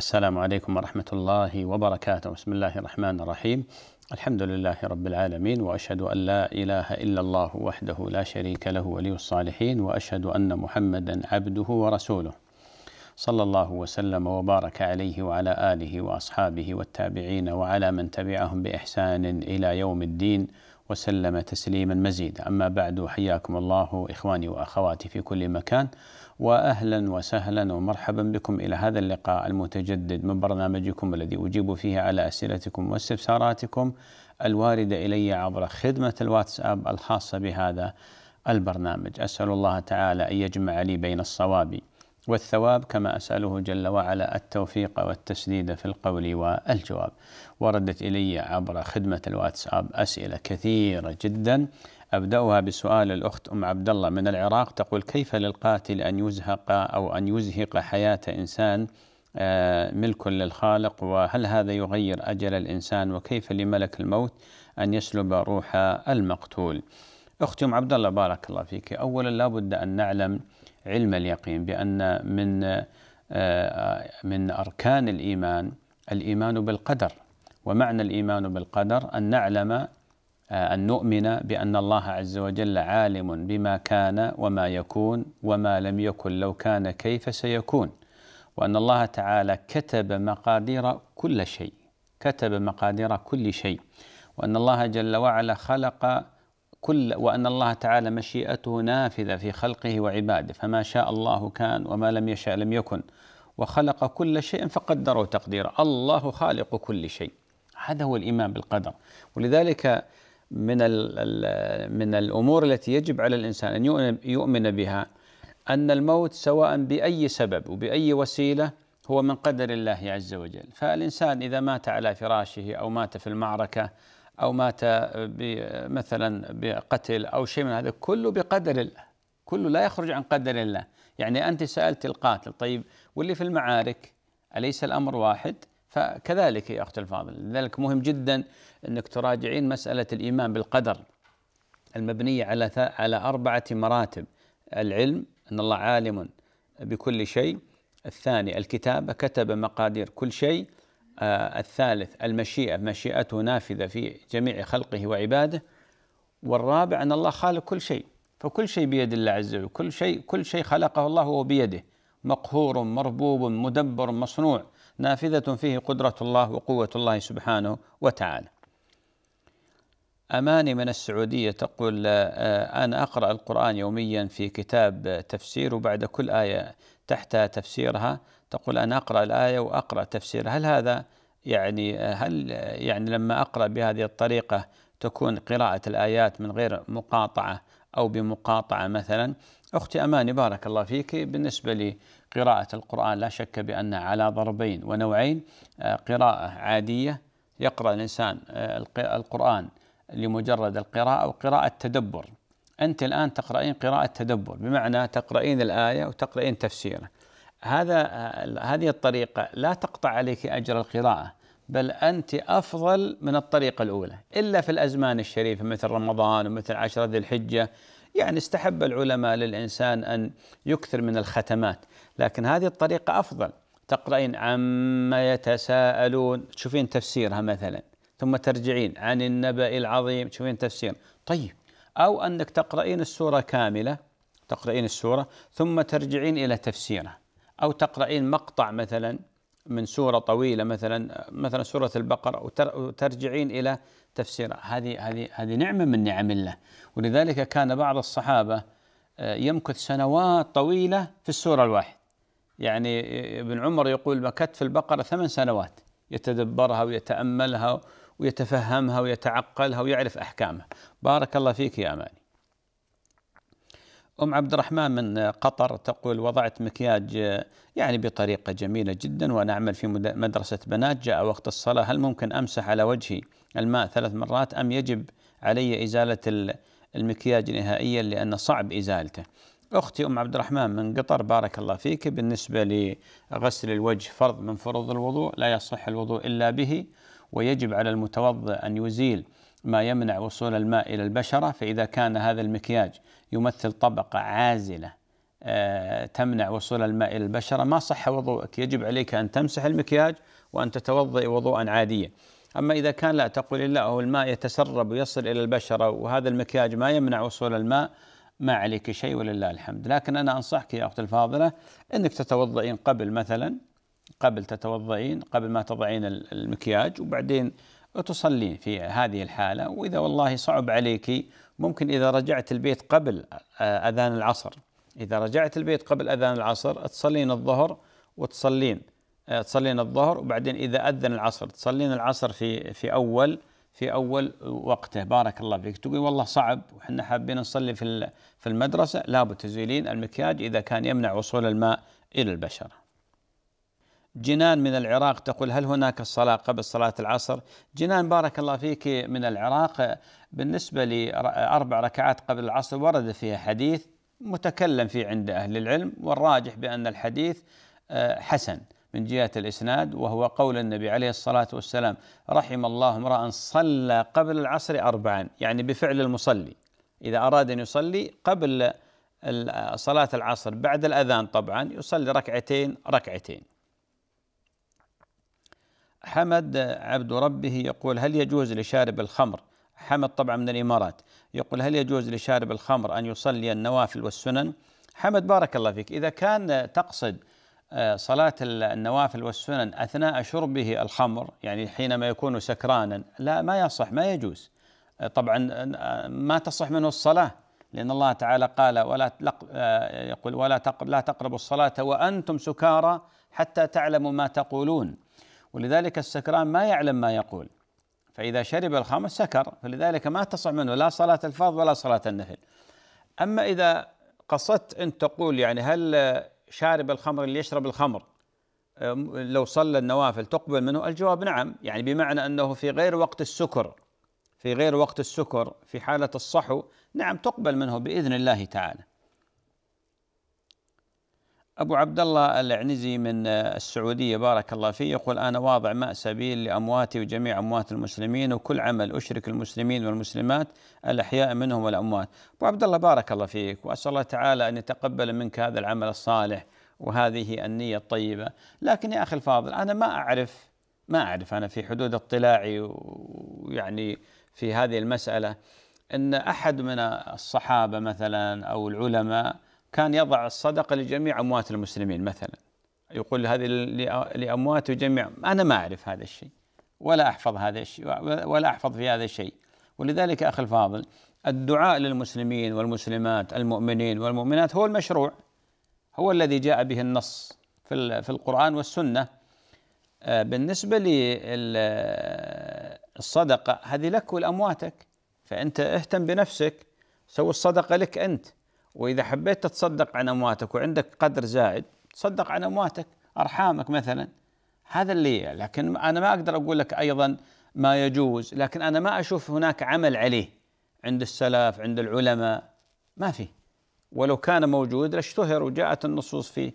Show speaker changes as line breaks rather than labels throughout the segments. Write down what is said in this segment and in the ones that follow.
السلام عليكم ورحمة الله وبركاته، بسم الله الرحمن الرحيم، الحمد لله رب العالمين وأشهد أن لا إله إلا الله وحده لا شريك له ولي الصالحين وأشهد أن محمدا عبده ورسوله. صلى الله وسلم وبارك عليه وعلى آله وأصحابه والتابعين وعلى من تبعهم بإحسان إلى يوم الدين. وسلم تسليما مزيدا أما بعد حياكم الله إخواني وأخواتي في كل مكان وأهلا وسهلا ومرحبا بكم إلى هذا اللقاء المتجدد من برنامجكم الذي أجيب فيه على أسئلتكم واستفساراتكم الواردة إلي عبر خدمة الواتساب الخاصة بهذا البرنامج أسأل الله تعالى أن يجمع لي بين الصواب والثواب كما أسأله جل وعلا التوفيق والتسديد في القول والجواب وردت إلي عبر خدمة الواتساب أسئلة كثيرة جدا أبدأها بسؤال الأخت أم عبد الله من العراق تقول كيف للقاتل أن يزهق أو أن يزهق حياة إنسان آه، ملك للخالق وهل هذا يغير أجل الإنسان وكيف لملك الموت أن يسلب روح المقتول أختي أم عبد الله بارك الله فيك أولا لابد أن نعلم علم اليقين بأن من آه، من أركان الإيمان الإيمان بالقدر ومعنى الإيمان بالقدر أن نعلم آه، أن نؤمن بأن الله عز وجل عالم بما كان وما يكون وما لم يكن لو كان كيف سيكون وأن الله تعالى كتب مقادير كل شيء كتب مقادير كل شيء وأن الله جل وعلا خلق كل وأن الله تعالى مشيئته نافذة في خلقه وعباده فما شاء الله كان وما لم يشاء لم يكن وخلق كل شيء فقدره تقديرا الله خالق كل شيء هذا هو الإيمان بالقدر ولذلك من من الأمور التي يجب على الإنسان أن يؤمن بها أن الموت سواء بأي سبب وبأي وسيلة هو من قدر الله عز وجل فالإنسان إذا مات على فراشه أو مات في المعركة أو مات مثلا بقتل أو شيء من هذا كله بقدر الله كله لا يخرج عن قدر الله يعني أنت سألت القاتل طيب واللي في المعارك أليس الأمر واحد فكذلك يا أخت الفاضل لذلك مهم جدا أنك تراجعين مسألة الإيمان بالقدر المبنية على على أربعة مراتب العلم أن الله عالم بكل شيء الثاني الكتابة كتب مقادير كل شيء آه، الثالث المشيئة مشيئته نافذة في جميع خلقه وعباده والرابع أن الله خالق كل شيء فكل شيء بيد الله عز وجل كل شيء كل شيء خلقه الله هو بيده مقهور مربوب مدبر مصنوع نافذة فيه قدرة الله وقوة الله سبحانه وتعالى أماني من السعودية تقول آه، آه، أنا أقرأ القرآن يوميا في كتاب تفسير وبعد كل آية تحتها تفسيرها تقول أنا أقرأ الآية وأقرأ تفسيرها هل هذا يعني هل يعني لما أقرأ بهذه الطريقة تكون قراءة الآيات من غير مقاطعة أو بمقاطعة مثلا أختي أماني بارك الله فيك بالنسبة لي قراءة القرآن لا شك بأنها على ضربين ونوعين آه، قراءة عادية يقرأ الإنسان آه، القرآن لمجرد القراءة أو قراءة تدبر أنت الآن تقرأين قراءة تدبر بمعنى تقرأين الآية وتقرأين تفسيره هذا آه، هذه الطريقة لا تقطع عليك أجر القراءة بل أنت أفضل من الطريقة الأولى إلا في الأزمان الشريفة مثل رمضان ومثل عشرة ذي الحجة يعني استحب العلماء للإنسان أن يكثر من الختمات لكن هذه الطريقة أفضل تقرأين عما يتساءلون تشوفين تفسيرها مثلا ثم ترجعين عن النبأ العظيم تشوفين تفسير طيب أو أنك تقرأين السورة كاملة تقرأين السورة ثم ترجعين إلى تفسيرها أو تقرأين مقطع مثلا من سورة طويلة مثلا مثلا سورة البقرة وترجعين إلى تفسيرها هذه هذه هذه نعمة من نعم الله ولذلك كان بعض الصحابة آه، يمكث سنوات طويلة في السورة الواحدة يعني آه، ابن عمر يقول مكثت في البقرة ثمان سنوات يتدبرها ويتأملها ويتفهمها ويتعقلها ويعرف أحكامها بارك الله فيك يا أماني أم عبد الرحمن من قطر تقول وضعت مكياج آه، يعني بطريقة جميلة جدا وأنا أعمل في مدرسة بنات جاء وقت الصلاة هل ممكن أمسح على وجهي الماء ثلاث مرات أم يجب علي إزالة المكياج نهائيا لأن صعب إزالته أختي أم عبد الرحمن من قطر بارك الله فيك بالنسبة لغسل الوجه فرض من فروض الوضوء لا يصح الوضوء إلا به ويجب على المتوضئ أن يزيل ما يمنع وصول الماء إلى البشرة فإذا كان هذا المكياج يمثل طبقة عازلة آه، تمنع وصول الماء إلى البشرة ما صح وضوءك يجب عليك أن تمسح المكياج وأن تتوضئ وضوءا عاديا أما إذا كان لا تقول إلا هو الماء يتسرب ويصل إلى البشرة وهذا المكياج ما يمنع وصول الماء ما عليك شيء ولله الحمد لكن أنا أنصحك يا أختي الفاضلة أنك تتوضئين قبل مثلا قبل تتوضئين قبل ما تضعين المكياج وبعدين تصلين في هذه الحالة وإذا والله صعب عليك ممكن إذا رجعت البيت قبل آه، أذان العصر إذا رجعت البيت قبل أذان العصر تصلين الظهر وتصلين آه، تصلين الظهر وبعدين إذا أذن العصر تصلين العصر في في أول في أول وقته بارك الله فيك تقول والله صعب وحنا حابين نصلي في في المدرسة لابد تزيلين المكياج إذا كان يمنع وصول الماء إلى البشرة جنان من العراق تقول هل هناك الصلاة قبل صلاة العصر جنان بارك الله فيك من العراق بالنسبة لأربع ركعات قبل العصر ورد فيها حديث متكلم فيه عند أهل العلم والراجح بأن الحديث آه، حسن من جهة الإسناد وهو قول النبي عليه الصلاة والسلام رحم الله امرأ صلى قبل العصر أربعا يعني بفعل المصلي إذا أراد أن يصلي قبل صلاة العصر بعد الأذان طبعا يصلي ركعتين ركعتين حمد عبد ربه يقول هل يجوز لشارب الخمر حمد طبعا من الإمارات يقول هل يجوز لشارب الخمر أن يصلي النوافل والسنن حمد بارك الله فيك إذا كان تقصد آه، صلاة النوافل والسنن أثناء شربه الخمر يعني حينما يكون سكرانا لا ما يصح ما يجوز آه، طبعا آه، ما تصح منه الصلاة لأن الله تعالى قال ولا يقول ولا لا تقربوا الصلاة وأنتم سكارى حتى تعلموا ما تقولون ولذلك السكران ما يعلم ما يقول فإذا شرب الخمر سكر فلذلك ما تصح منه لا صلاة الفرض ولا صلاة النفل أما إذا قصدت أن تقول يعني هل شارب الخمر اللي يشرب الخمر لو صلى النوافل تقبل منه الجواب نعم يعني بمعنى أنه في غير وقت السكر في غير وقت السكر في حالة الصحو نعم تقبل منه بإذن الله تعالى أبو عبد الله العنزي من آه، السعودية بارك الله فيه يقول أنا واضع ماء سبيل لأمواتي وجميع أموات المسلمين وكل عمل أشرك المسلمين والمسلمات الأحياء منهم والأموات أبو عبد الله بارك الله فيك وأسأل الله تعالى أن يتقبل منك هذا العمل الصالح وهذه النية الطيبة لكن يا أخي الفاضل أنا ما أعرف ما أعرف أنا في حدود اطلاعي ويعني في هذه المسألة أن أحد من الصحابة مثلا أو العلماء كان يضع الصدقه لجميع اموات المسلمين مثلا يقول هذه لاموات جميع انا ما اعرف هذا الشيء ولا احفظ هذا الشيء ولا احفظ في هذا الشيء ولذلك اخي الفاضل الدعاء للمسلمين والمسلمات المؤمنين والمؤمنات هو المشروع هو الذي جاء به النص في في القرآن والسنة آه، بالنسبة للصدقة هذه لك ولأمواتك فأنت اهتم بنفسك سوي الصدقة لك أنت وإذا حبيت تتصدق عن أمواتك وعندك قدر زائد تصدق عن أمواتك أرحامك مثلا هذا اللي لكن أنا ما أقدر أقول لك أيضا ما يجوز لكن أنا ما أشوف هناك عمل عليه عند السلف عند العلماء ما في ولو كان موجود لاشتهر وجاءت النصوص فيه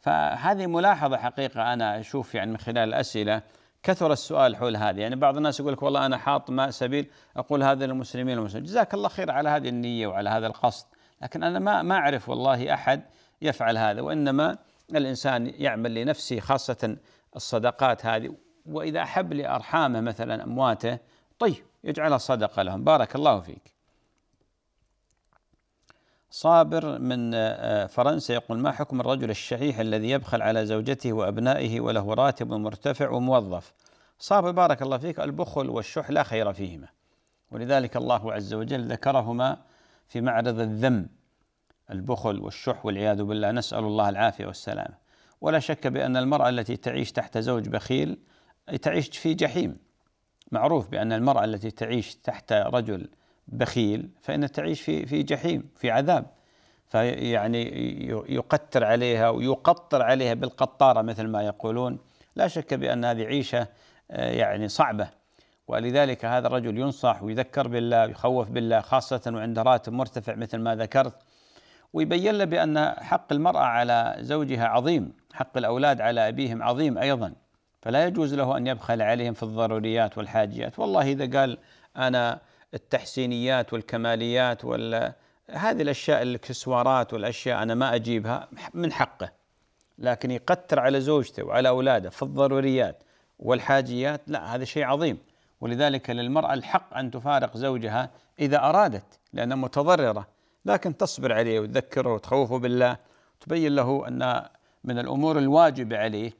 فهذه ملاحظة حقيقة أنا أشوف يعني من خلال الأسئلة كثر السؤال حول هذه يعني بعض الناس يقول لك والله أنا حاط ماء سبيل أقول هذا للمسلمين والمسلمين جزاك الله خير على هذه النية وعلى هذا القصد لكن أنا ما ما أعرف والله أحد يفعل هذا وإنما الإنسان يعمل لنفسه خاصة الصدقات هذه وإذا أحب لأرحامه مثلا أمواته طيب يجعلها صدقة لهم بارك الله فيك صابر من آه، فرنسا يقول ما حكم الرجل الشحيح الذي يبخل على زوجته وأبنائه وله راتب مرتفع وموظف صابر بارك الله فيك البخل والشح لا خير فيهما ولذلك الله عز وجل ذكرهما في معرض الذم البخل والشح والعياذ بالله نسأل الله العافية والسلامة ولا شك بأن المرأة التي تعيش تحت زوج بخيل تعيش في جحيم معروف بأن المرأة التي تعيش تحت رجل بخيل فإن تعيش في في جحيم في عذاب فيعني يقتر عليها ويقطر عليها بالقطارة مثل ما يقولون لا شك بأن هذه عيشة آه، يعني صعبة ولذلك هذا الرجل ينصح ويذكر بالله ويخوف بالله خاصة وعنده راتب مرتفع مثل ما ذكرت ويبين له بأن حق المرأة على زوجها عظيم حق الأولاد على أبيهم عظيم أيضا فلا يجوز له أن يبخل عليهم في الضروريات والحاجيات والله إذا قال أنا التحسينيات والكماليات وال هذه الأشياء الكسوارات والأشياء أنا ما أجيبها من حقه لكن يقتر على زوجته وعلى أولاده في الضروريات والحاجيات لا هذا شيء عظيم ولذلك للمرأة الحق أن تفارق زوجها إذا أرادت لأنها متضررة لكن تصبر عليه وتذكره وتخوفه بالله تبين له أن من الأمور الواجبة عليه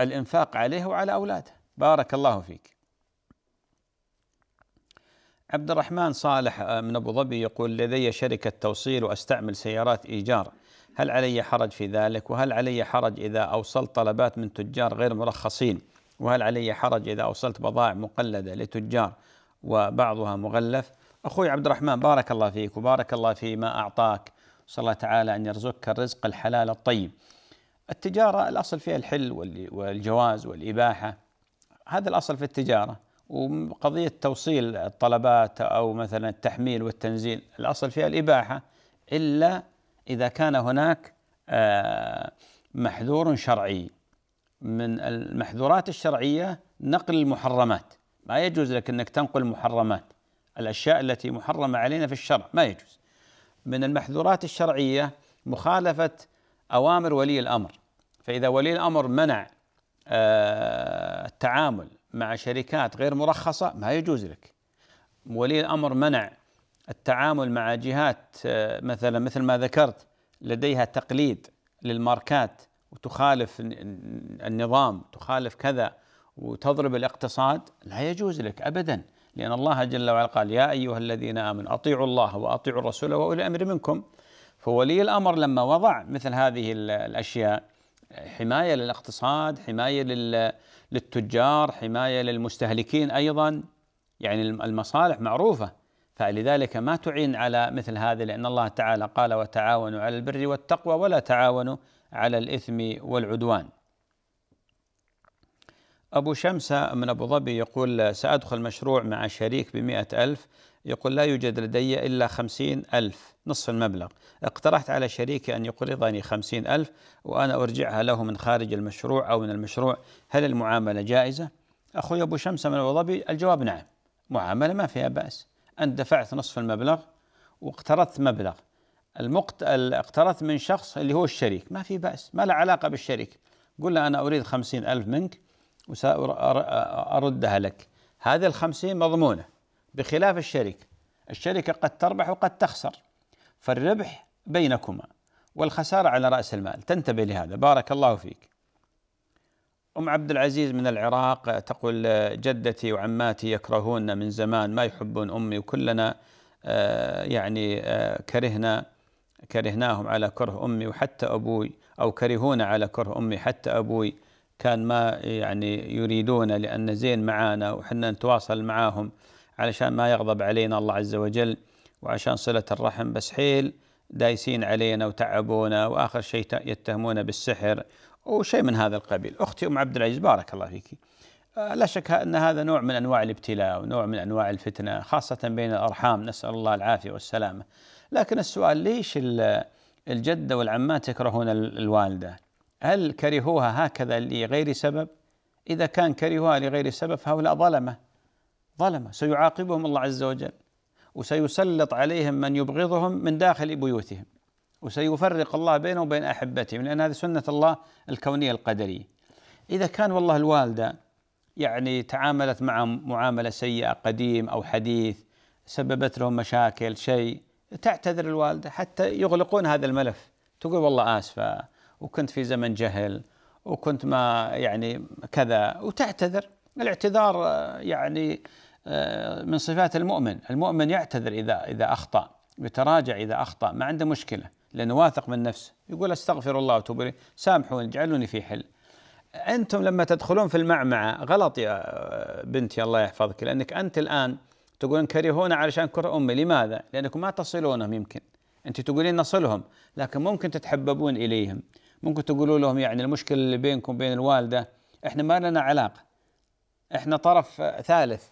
الإنفاق عليه وعلى أولاده بارك الله فيك عبد الرحمن صالح آه، من أبو ظبي يقول لدي شركة توصيل وأستعمل سيارات إيجار هل علي حرج في ذلك وهل علي حرج إذا أوصلت طلبات من تجار غير مرخصين وهل علي حرج إذا أوصلت بضائع مقلدة لتجار وبعضها مغلف أخوي عبد الرحمن بارك الله فيك وبارك الله فيما أعطاك صلى الله تعالى أن يرزقك الرزق الحلال الطيب التجارة الأصل فيها الحل والجواز والإباحة هذا الأصل في التجارة وقضية توصيل الطلبات أو مثلا التحميل والتنزيل الأصل فيها الإباحة إلا إذا كان هناك آه، محذور شرعي من المحظورات الشرعية نقل المحرمات ما يجوز لك أنك تنقل المحرمات الأشياء التي محرمة علينا في الشرع ما يجوز من المحظورات الشرعية مخالفة أوامر ولي الأمر فإذا ولي الأمر منع آه، التعامل مع شركات غير مرخصة ما يجوز لك ولي الأمر منع التعامل مع جهات آه، مثلا مثل ما ذكرت لديها تقليد للماركات وتخالف النظام تخالف كذا وتضرب الاقتصاد لا يجوز لك ابدا لان الله جل وعلا قال يا ايها الذين امنوا اطيعوا الله واطيعوا الرسول واولي الامر منكم فولي الامر لما وضع مثل هذه الاشياء حمايه للاقتصاد حمايه للتجار حمايه للمستهلكين ايضا يعني المصالح معروفه فلذلك ما تعين على مثل هذا لان الله تعالى قال وتعاونوا على البر والتقوى ولا تعاونوا على الإثم والعدوان أبو شمسة من أبو ظبي يقول سأدخل مشروع مع شريك بمئة ألف يقول لا يوجد لدي إلا خمسين ألف نصف المبلغ اقترحت على شريكي أن يقرضني خمسين ألف وأنا أرجعها له من خارج المشروع أو من المشروع هل المعاملة جائزة؟ أخوي أبو شمسة من أبو ظبي الجواب نعم معاملة ما فيها بأس أنت دفعت نصف المبلغ واقترضت مبلغ المقت اقترضت من شخص اللي هو الشريك ما في بأس ما له علاقة بالشريك قل له أنا أريد خمسين ألف منك وسأردها لك هذه الخمسين مضمونة بخلاف الشريك الشركة قد تربح وقد تخسر فالربح بينكما والخسارة على رأس المال تنتبه لهذا بارك الله فيك أم عبد العزيز من العراق تقول جدتي وعماتي يكرهوننا من زمان ما يحبون أمي وكلنا آه، يعني آه، كرهنا كرهناهم على كره أمي وحتى أبوي أو كرهونا على كره أمي حتى أبوي كان ما يعني يريدون لأن زين معانا وحنا نتواصل معاهم علشان ما يغضب علينا الله عز وجل وعشان صلة الرحم بس حيل دايسين علينا وتعبونا وآخر شيء يتهمونا بالسحر وشيء من هذا القبيل أختي أم عبد العزيز بارك الله فيك آه، لا شك أن هذا نوع من أنواع الابتلاء ونوع من أنواع الفتنة خاصة بين الأرحام نسأل الله العافية والسلامة لكن السؤال ليش الجدة والعمات يكرهون الوالدة هل كرهوها هكذا لغير سبب إذا كان كرهوها لغير سبب فهؤلاء ظلمة ظلمة سيعاقبهم الله عز وجل وسيسلط عليهم من يبغضهم من داخل بيوتهم وسيفرق الله بينه وبين أحبتهم لأن هذه سنة الله الكونية القدرية إذا كان والله الوالدة يعني تعاملت مع معاملة سيئة قديم أو حديث سببت لهم مشاكل شيء تعتذر الوالده حتى يغلقون هذا الملف تقول والله اسفه وكنت في زمن جهل وكنت ما يعني كذا وتعتذر الاعتذار آه، يعني آه، من صفات المؤمن المؤمن يعتذر اذا اذا اخطا يتراجع اذا اخطا ما عنده مشكله لانه واثق من نفسه يقول استغفر الله وتوب سامحوني اجعلوني في حل انتم لما تدخلون في المعمعه غلط يا آه، بنتي الله يحفظك لانك انت الان تقولون كرهونا علشان كره امي لماذا؟ لانكم ما تصلونهم يمكن انت تقولين نصلهم لكن ممكن تتحببون اليهم ممكن تقولوا لهم يعني المشكله اللي بينكم وبين الوالده احنا ما لنا علاقه احنا طرف ثالث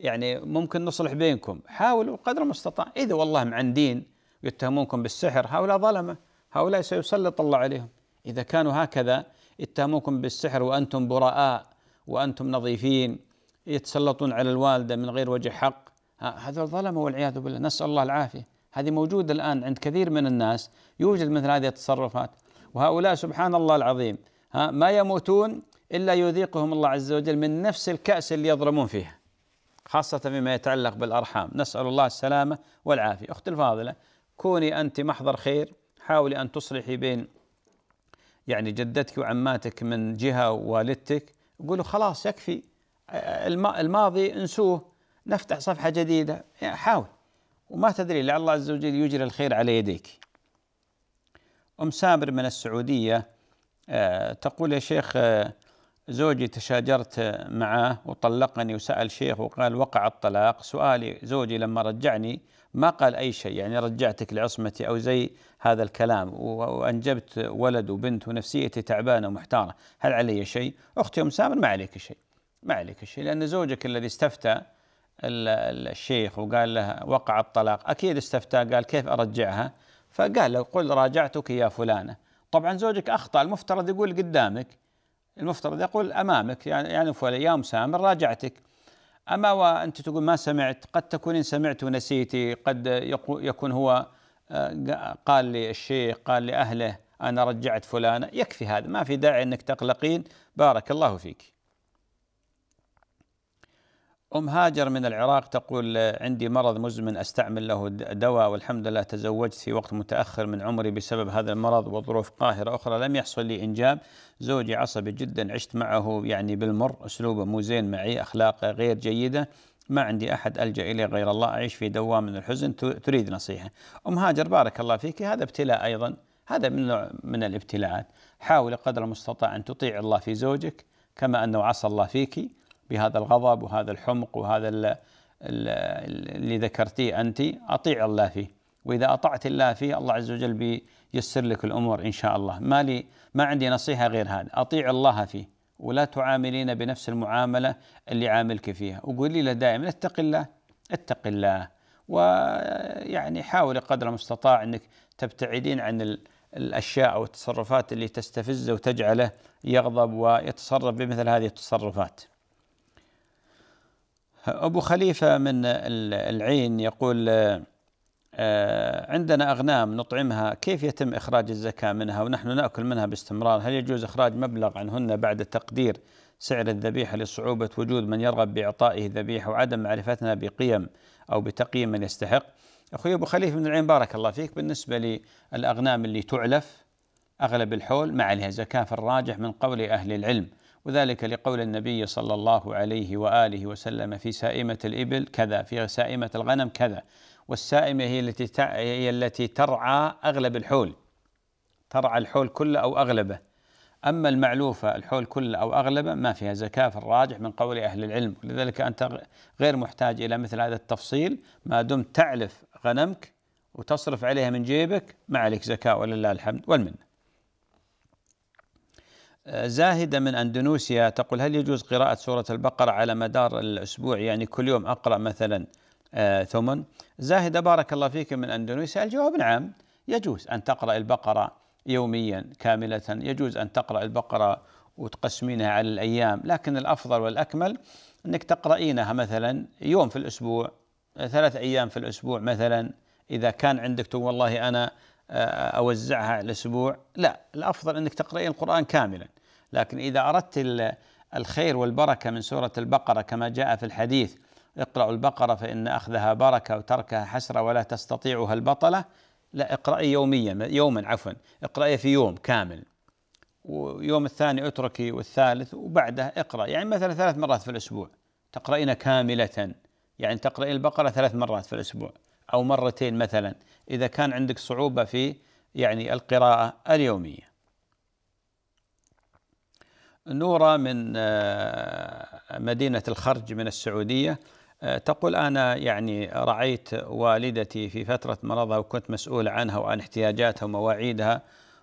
يعني ممكن نصلح بينكم حاولوا قدر المستطاع اذا والله معندين يتهمونكم بالسحر هؤلاء ظلمه هؤلاء سيسلط الله عليهم اذا كانوا هكذا اتهموكم بالسحر وانتم براء وانتم نظيفين يتسلطون على الوالده من غير وجه حق هذول الظلم والعياذ بالله نسال الله العافيه هذه موجوده الان عند كثير من الناس يوجد مثل هذه التصرفات وهؤلاء سبحان الله العظيم ها ما يموتون الا يذيقهم الله عز وجل من نفس الكاس اللي يضرمون فيها خاصة فيما يتعلق بالأرحام نسأل الله السلامة والعافية أختي الفاضلة كوني أنت محضر خير حاولي أن تصلحي بين يعني جدتك وعماتك من جهة ووالدتك قولوا خلاص يكفي الماضي انسوه نفتح صفحة جديدة يعني حاول وما تدري لعل الله عز وجل يجري الخير على يديك أم سابر من السعودية آه، تقول يا شيخ آه، زوجي تشاجرت معه وطلقني وسأل شيخ وقال وقع الطلاق سؤالي زوجي لما رجعني ما قال أي شيء يعني رجعتك لعصمتي أو زي هذا الكلام وأنجبت ولد وبنت ونفسيتي تعبانة ومحتارة هل علي شيء؟ أختي أم سامر ما عليك شيء ما عليك شيء لأن زوجك الذي استفتى الشيخ وقال له وقع الطلاق أكيد استفتى قال كيف أرجعها فقال له قل راجعتك يا فلانة طبعا زوجك أخطأ المفترض يقول قدامك المفترض يقول أمامك يعني يعني فلان يا سامر راجعتك أما وأنت تقول ما سمعت قد تكونين سمعت ونسيتي قد يكون هو آه، قال لي الشيخ قال لأهله أنا رجعت فلانة يكفي هذا ما في داعي أنك تقلقين بارك الله فيك أم هاجر من العراق تقول عندي مرض مزمن أستعمل له دواء والحمد لله تزوجت في وقت متأخر من عمري بسبب هذا المرض وظروف قاهرة أخرى لم يحصل لي إنجاب زوجي عصبي جدا عشت معه يعني بالمر أسلوبه مو زين معي أخلاقه غير جيدة ما عندي أحد ألجأ إليه غير الله أعيش في دوام من الحزن تريد نصيحة أم هاجر بارك الله فيك هذا ابتلاء أيضا هذا من نوع من الابتلاءات حاول قدر المستطاع أن تطيع الله في زوجك كما أنه عصى الله فيك بهذا الغضب وهذا الحمق وهذا اللي ذكرتيه أنت أطيع الله فيه وإذا أطعت الله فيه الله عز وجل بيسر لك الأمور إن شاء الله ما لي ما عندي نصيحة غير هذا أطيع الله فيه ولا تعاملين بنفس المعاملة اللي عاملك فيها وقولي له دائما اتق الله اتق الله ويعني حاولي قدر المستطاع أنك تبتعدين عن الأشياء أو التصرفات اللي تستفزه وتجعله يغضب ويتصرف بمثل هذه التصرفات أبو خليفة من العين يقول آه، آه، عندنا أغنام نطعمها كيف يتم إخراج الزكاة منها ونحن نأكل منها باستمرار هل يجوز إخراج مبلغ عنهن بعد تقدير سعر الذبيحة لصعوبة وجود من يرغب بإعطائه ذبيحة وعدم معرفتنا بقيم أو بتقييم من يستحق أخوي أبو خليفة من العين بارك الله فيك بالنسبة للأغنام اللي تعلف أغلب الحول ما عليها زكاة في الراجح من قول أهل العلم وذلك لقول النبي صلى الله عليه واله وسلم في سائمه الابل كذا في سائمه الغنم كذا والسائمه هي التي هي التي ترعى اغلب الحول ترعى الحول كله او اغلبه اما المعلوفه الحول كله او اغلبه ما فيها زكاه في الراجح من قول اهل العلم لذلك انت غير محتاج الى مثل هذا التفصيل ما دمت تعلف غنمك وتصرف عليها من جيبك ما عليك زكاه ولله الحمد والمنه زاهدة من أندونوسيا تقول هل يجوز قراءة سورة البقرة على مدار الأسبوع يعني كل يوم أقرأ مثلا آه، ثمن زاهدة بارك الله فيك من أندونيسيا الجواب نعم يجوز أن تقرأ البقرة يوميا كاملة يجوز أن تقرأ البقرة وتقسمينها على الأيام لكن الأفضل والأكمل أنك تقرأينها مثلا يوم في الأسبوع آه، ثلاث أيام في الأسبوع مثلا إذا كان عندك تقول والله أنا آه، أوزعها على الأسبوع لا الأفضل أنك تقرأين القرآن كاملا لكن إذا أردت الخير والبركة من سورة البقرة كما جاء في الحديث اقرأوا البقرة فإن أخذها بركة وتركها حسرة ولا تستطيعها البطلة لا اقرأي يوميا يوما عفوا اقرأي في يوم كامل ويوم الثاني اتركي والثالث وبعده اقرأ يعني مثلا ثلاث مرات في الأسبوع تقرأين كاملة يعني تقرأي البقرة ثلاث مرات في الأسبوع أو مرتين مثلا إذا كان عندك صعوبة في يعني القراءة اليومية نورة من آه، مدينة الخرج من السعودية آه، تقول أنا يعني رعيت والدتي في فترة مرضها وكنت مسؤول عنها وعن احتياجاتها ومواعيدها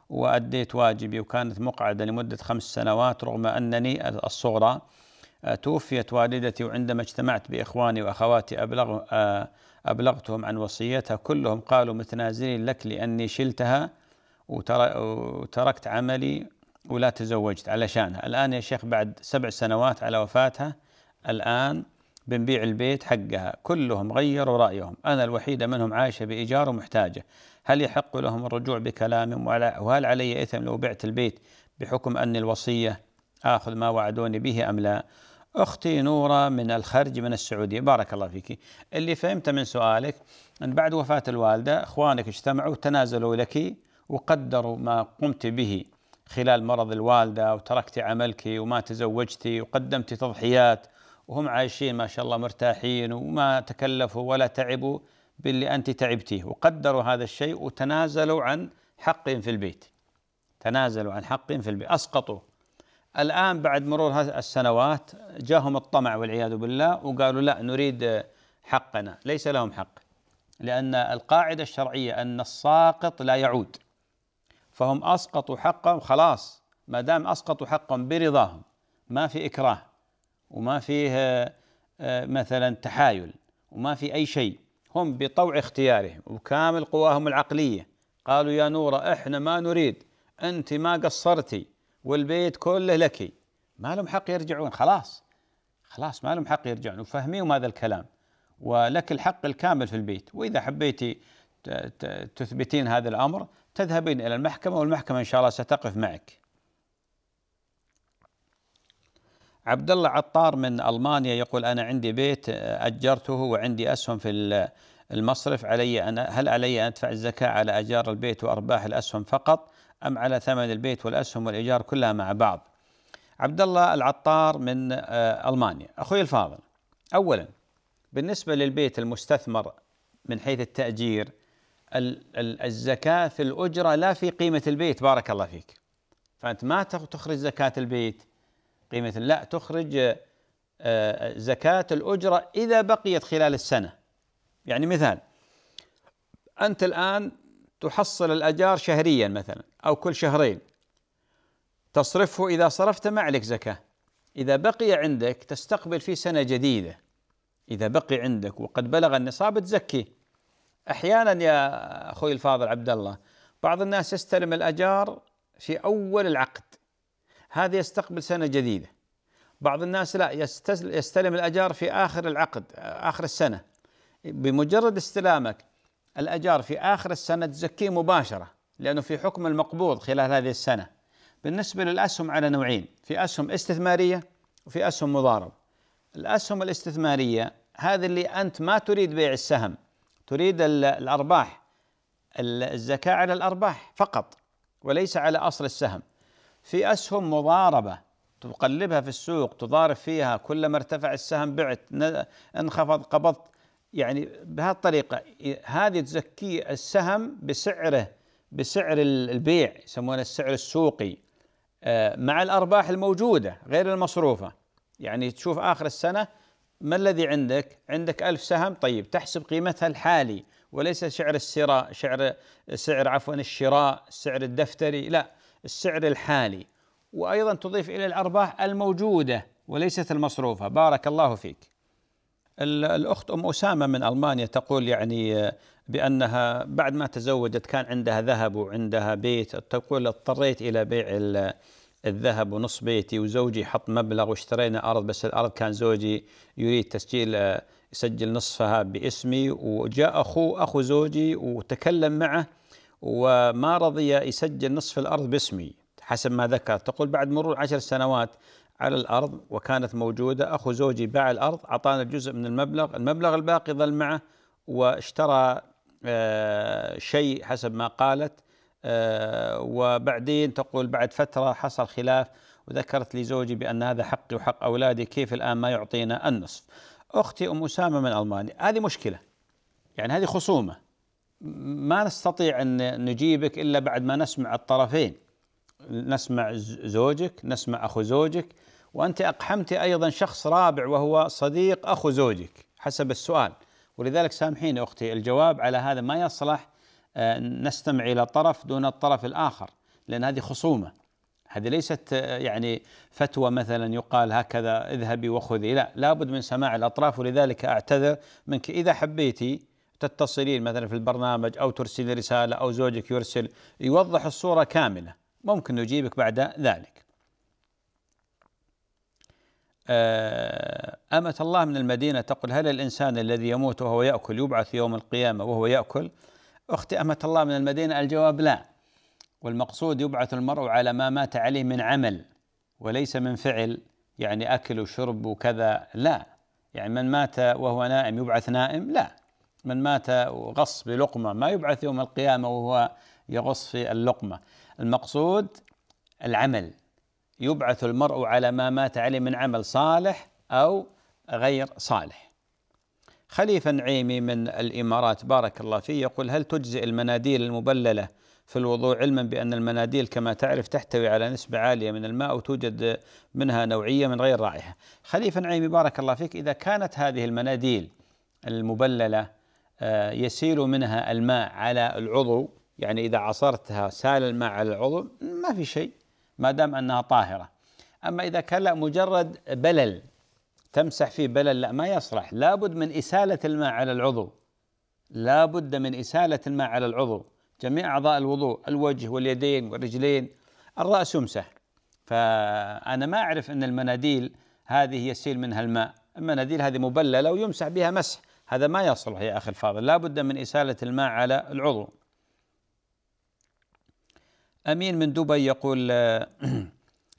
وأديت واجبي وكانت مقعدة لمدة خمس سنوات رغم أنني الصغرى آه، توفيت والدتي وعندما اجتمعت بإخواني وأخواتي أبلغ أبلغتهم عن وصيتها كلهم قالوا متنازلين لك لأني شلتها وتركت عملي ولا تزوجت علشانها الآن يا شيخ بعد سبع سنوات على وفاتها الآن بنبيع البيت حقها كلهم غيروا رأيهم أنا الوحيدة منهم عايشة بإيجار ومحتاجة هل يحق لهم الرجوع بكلام وهل علي إثم لو بعت البيت بحكم أني الوصية آخذ ما وعدوني به أم لا أختي نورة من الخرج من السعودية بارك الله فيك اللي فهمت من سؤالك أن بعد وفاة الوالدة إخوانك اجتمعوا تنازلوا لك وقدروا ما قمت به خلال مرض الوالدة وتركتي عملك وما تزوجتي وقدمتي تضحيات وهم عايشين ما شاء الله مرتاحين وما تكلفوا ولا تعبوا باللي أنت تعبتيه وقدروا هذا الشيء وتنازلوا عن حق في البيت تنازلوا عن حق في البيت أسقطوا الآن بعد مرور هذه السنوات جاهم الطمع والعياذ بالله وقالوا لا نريد حقنا ليس لهم حق لأن القاعدة الشرعية أن الساقط لا يعود فهم اسقطوا حقهم خلاص ما دام اسقطوا حقهم برضاهم ما في اكراه وما فيه آه، مثلا تحايل وما في اي شيء هم بطوع اختيارهم وكامل قواهم العقليه قالوا يا نوره احنا ما نريد انت ما قصرتي والبيت كله لك ما لهم حق يرجعون خلاص خلاص ما لهم حق يرجعون وفهميهم هذا الكلام ولك الحق الكامل في البيت واذا حبيتي تثبتين هذا الامر تذهبين إلى المحكمة والمحكمة إن شاء الله ستقف معك عبد الله عطار من ألمانيا يقول أنا عندي بيت آه، أجرته وعندي أسهم في المصرف علي أنا هل علي أن أدفع الزكاة على أجار البيت وأرباح الأسهم فقط أم على ثمن البيت والأسهم والإيجار كلها مع بعض عبد الله العطار من آه، ألمانيا أخوي الفاضل أولا بالنسبة للبيت المستثمر من حيث التأجير الزكاة في الأجرة لا في قيمة البيت بارك الله فيك فأنت ما تخرج زكاة البيت قيمة لا تخرج آه، زكاة الأجرة إذا بقيت خلال السنة يعني مثال أنت الآن تحصل الأجار شهريا مثلا أو كل شهرين تصرفه إذا صرفته ما عليك زكاة إذا بقي عندك تستقبل فيه سنة جديدة إذا بقي عندك وقد بلغ النصاب تزكيه احيانا يا اخوي الفاضل عبد الله بعض الناس يستلم الاجار في اول العقد هذا يستقبل سنه جديده بعض الناس لا يستلم الاجار في اخر العقد اخر السنه بمجرد استلامك الاجار في اخر السنه تزكيه مباشره لانه في حكم المقبوض خلال هذه السنه بالنسبه للاسهم على نوعين في اسهم استثماريه وفي اسهم مضاربه الاسهم الاستثماريه هذه اللي انت ما تريد بيع السهم تريد الأرباح الزكاة على الأرباح فقط وليس على أصل السهم في أسهم مضاربة تقلبها في السوق تضارب فيها كلما ارتفع السهم بعت انخفض قبضت يعني بهذه الطريقة هذه تزكي السهم بسعره بسعر البيع يسمونه السعر السوقي آه، مع الأرباح الموجودة غير المصروفة يعني تشوف آخر السنة ما الذي عندك؟ عندك ألف سهم طيب تحسب قيمتها الحالي وليس سعر الشراء سعر سعر عفوا الشراء السعر الدفتري لا السعر الحالي وأيضا تضيف إلى الأرباح الموجودة وليست المصروفة بارك الله فيك الأخت أم أسامة من ألمانيا تقول يعني آه، بأنها بعد ما تزوجت كان عندها ذهب وعندها بيت تقول اضطريت إلى بيع الذهب ونص بيتي وزوجي حط مبلغ واشترينا أرض بس الأرض كان زوجي يريد تسجيل يسجل نصفها باسمي وجاء أخوه أخو زوجي وتكلم معه وما رضي يسجل نصف الأرض باسمي حسب ما ذكر تقول بعد مرور عشر سنوات على الأرض وكانت موجودة أخو زوجي باع الأرض أعطانا جزء من المبلغ المبلغ الباقي ظل معه واشترى آه، شيء حسب ما قالت آه، وبعدين تقول بعد فترة حصل خلاف وذكرت لزوجي بأن هذا حقي وحق أولادي كيف الآن ما يعطينا النصف أختي أم أسامة من ألمانيا هذه مشكلة يعني هذه خصومة ما نستطيع أن نجيبك إلا بعد ما نسمع الطرفين نسمع زوجك نسمع أخو زوجك وأنت أقحمت أيضا شخص رابع وهو صديق أخو زوجك حسب السؤال ولذلك سامحيني أختي الجواب على هذا ما يصلح نستمع إلى طرف دون الطرف الآخر لأن هذه خصومة هذه ليست يعني فتوى مثلا يقال هكذا اذهبي وخذي لا لابد من سماع الأطراف ولذلك أعتذر منك إذا حبيتي تتصلين مثلا في البرنامج أو ترسلي رسالة أو زوجك يرسل يوضح الصورة كاملة ممكن نجيبك بعد ذلك آه، أمة الله من المدينة تقول هل الإنسان الذي يموت وهو يأكل يبعث يوم القيامة وهو يأكل؟ أختي أمة الله من المدينة الجواب لا والمقصود يبعث المرء على ما مات عليه من عمل وليس من فعل يعني أكل وشرب وكذا لا يعني من مات وهو نائم يبعث نائم لا من مات وغص بلقمة ما يبعث يوم القيامة وهو يغص في اللقمة المقصود العمل يبعث المرء على ما مات عليه من عمل صالح أو غير صالح خليفة نعيمي من الإمارات بارك الله فيه يقول هل تجزئ المناديل المبللة في الوضوء علما بأن المناديل كما تعرف تحتوي على نسبة عالية من الماء وتوجد منها نوعية من غير رائحة خليفة نعيمي بارك الله فيك إذا كانت هذه المناديل المبللة آه، يسيل منها الماء على العضو يعني إذا عصرتها سال الماء على العضو ما في شيء ما دام أنها طاهرة أما إذا كان لا مجرد بلل تمسح فيه بلل لا ما يصلح لابد من إسالة الماء على العضو لابد من إسالة الماء على العضو جميع أعضاء الوضوء الوجه واليدين والرجلين الرأس يمسح فأنا ما أعرف أن المناديل هذه يسيل منها الماء المناديل هذه مبللة ويمسح بها مسح هذا ما يصلح يا أخي الفاضل لابد من إسالة الماء على العضو أمين من دبي يقول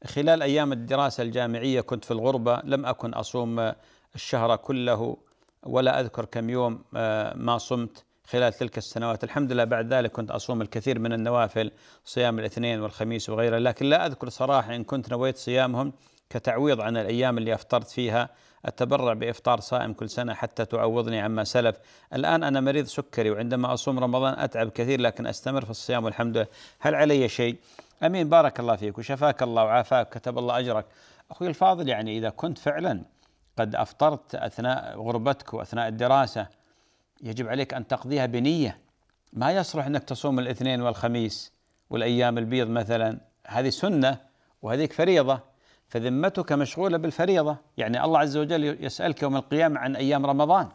خلال أيام الدراسة الجامعية كنت في الغربة لم أكن أصوم الشهر كله ولا أذكر كم يوم آه، ما صمت خلال تلك السنوات الحمد لله بعد ذلك كنت أصوم الكثير من النوافل صيام الاثنين والخميس وغيره لكن لا أذكر صراحة إن كنت نويت صيامهم كتعويض عن الأيام اللي أفطرت فيها التبرع بإفطار صائم كل سنة حتى تعوضني عما سلف الآن أنا مريض سكري وعندما أصوم رمضان أتعب كثير لكن أستمر في الصيام والحمد لله هل علي شيء؟ أمين بارك الله فيك وشفاك الله وعافاك كتب الله أجرك أخوي الفاضل يعني إذا كنت فعلا قد أفطرت أثناء غربتك وأثناء الدراسة يجب عليك أن تقضيها بنية ما يصلح أنك تصوم الاثنين والخميس والأيام البيض مثلا هذه سنة وهذيك فريضة فذمتك مشغولة بالفريضة يعني الله عز وجل يسألك يوم القيامة عن أيام رمضان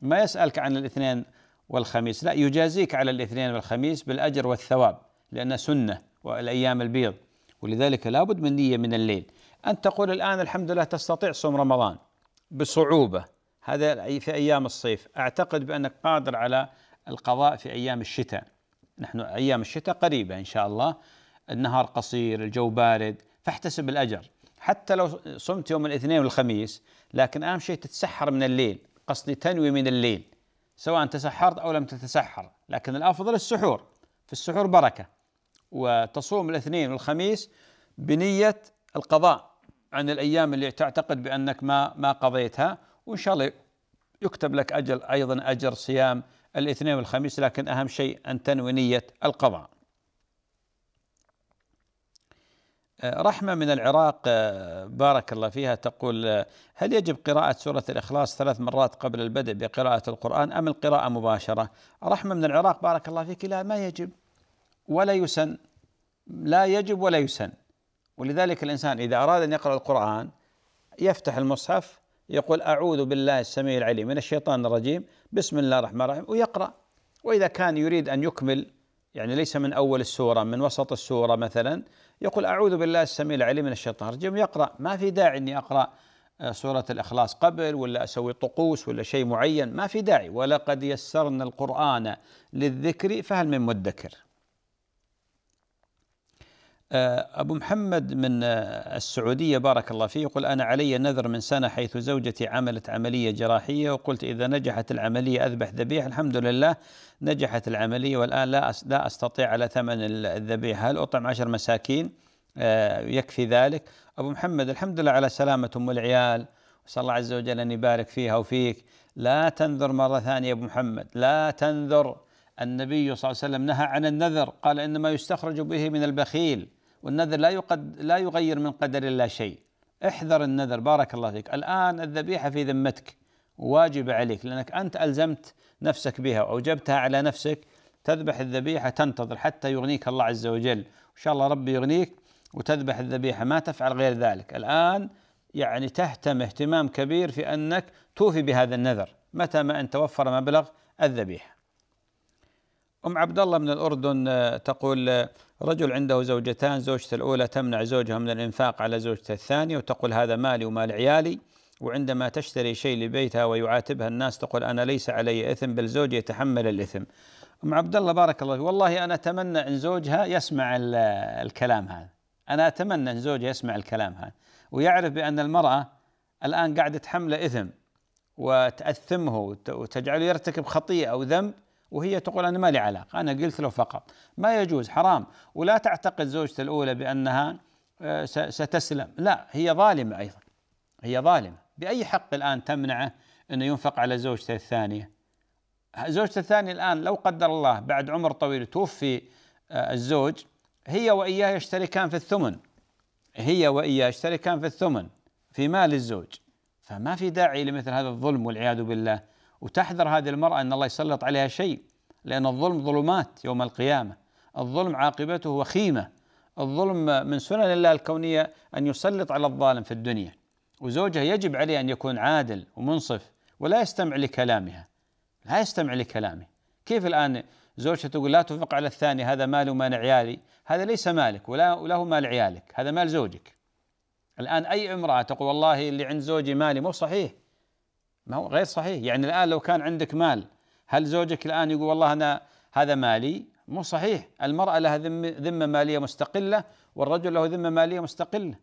ما يسألك عن الاثنين والخميس لا يجازيك على الاثنين والخميس بالأجر والثواب لأن سنة والأيام البيض ولذلك لابد من نية من الليل أن تقول الآن الحمد لله تستطيع صوم رمضان بصعوبة هذا في أيام الصيف أعتقد بأنك قادر على القضاء في أيام الشتاء نحن أيام الشتاء قريبة إن شاء الله النهار قصير الجو بارد فاحتسب الأجر حتى لو صمت يوم الاثنين والخميس لكن اهم شيء تتسحر من الليل قصدي تنوي من الليل سواء تسحرت او لم تتسحر لكن الافضل السحور في السحور بركه وتصوم الاثنين والخميس بنيه القضاء عن الايام اللي تعتقد بانك ما ما قضيتها وان شاء الله يكتب لك اجل ايضا اجر صيام الاثنين والخميس لكن اهم شيء ان تنوي نيه القضاء رحمة من العراق آه، بارك الله فيها تقول آه، هل يجب قراءة سورة الإخلاص ثلاث مرات قبل البدء بقراءة القرآن أم القراءة مباشرة رحمة من العراق بارك الله فيك لا ما يجب ولا يسن لا يجب ولا يسن ولذلك الإنسان إذا أراد أن يقرأ القرآن يفتح المصحف يقول أعوذ بالله السميع العليم من الشيطان الرجيم بسم الله الرحمن الرحيم ويقرأ وإذا كان يريد أن يكمل يعني ليس من أول السورة من وسط السورة مثلا يقول أعوذ بالله السميع العليم من الشيطان الرجيم يقرأ ما في داعي أني أقرأ آه، سورة الإخلاص قبل ولا أسوي طقوس ولا شيء معين ما في داعي ولقد يسرنا القرآن للذكر فهل من مدكر آه، أبو محمد من آه، السعودية بارك الله فيه يقول أنا علي نذر من سنة حيث زوجتي عملت عملية جراحية وقلت إذا نجحت العملية أذبح ذبيح الحمد لله نجحت العملية والآن لا لا أستطيع على ثمن الذبيحة هل أطعم عشر مساكين آه، يكفي ذلك أبو محمد الحمد لله على سلامة أم العيال وصلى الله عز وجل أن يبارك فيها وفيك لا تنذر مرة ثانية أبو محمد لا تنذر النبي صلى الله عليه وسلم نهى عن النذر قال انما يستخرج به من البخيل والنذر لا يقد لا يغير من قدر الله شيء احذر النذر بارك الله فيك الان الذبيحه في ذمتك واجبه عليك لانك انت الزمت نفسك بها واوجبتها على نفسك تذبح الذبيحه تنتظر حتى يغنيك الله عز وجل ان شاء الله ربي يغنيك وتذبح الذبيحه ما تفعل غير ذلك الان يعني تهتم اهتمام كبير في انك توفي بهذا النذر متى ما ان توفر مبلغ الذبيحه أم عبد الله من الأردن آه، تقول آه، رجل عنده زوجتان زوجته الأولى تمنع زوجها من الإنفاق على زوجته الثانية وتقول هذا مالي ومال عيالي وعندما تشتري شيء لبيتها ويعاتبها الناس تقول أنا ليس علي إثم بل زوجي يتحمل الإثم أم عبد الله بارك الله والله أنا أتمنى أن زوجها يسمع آه، الكلام هذا أنا أتمنى أن زوجها يسمع الكلام هذا ويعرف بأن المرأة الآن قاعدة تحمله إثم وتأثمه وتجعله يرتكب خطيئة أو ذنب وهي تقول أنا ما لي علاقة أنا قلت له فقط ما يجوز حرام ولا تعتقد زوجته الأولى بأنها آه، ستسلم لا هي ظالمة أيضا هي ظالمة بأي حق الآن تمنعه أنه ينفق على زوجته الثانية زوجته الثانية الآن لو قدر الله بعد عمر طويل توفي آه، الزوج هي وإياه يشتركان في الثمن هي وإياه يشتركان في الثمن في مال الزوج فما في داعي لمثل هذا الظلم والعياذ بالله وتحذر هذه المرأة أن الله يسلط عليها شيء لأن الظلم ظلمات يوم القيامة الظلم عاقبته وخيمة الظلم من سنن الله الكونية أن يسلط على الظالم في الدنيا وزوجها يجب عليه أن يكون عادل ومنصف ولا يستمع لكلامها لا يستمع لكلامه كيف الآن زوجته تقول لا تنفق على الثاني هذا مالي ومال عيالي هذا ليس مالك ولا وله مال عيالك هذا مال زوجك الآن أي امرأة تقول والله اللي عند زوجي مالي مو صحيح ما هو غير صحيح يعني الآن لو كان عندك مال هل زوجك الآن يقول والله أنا هذا مالي مو صحيح المرأة لها ذمة مالية مستقلة والرجل له ذمة مالية مستقلة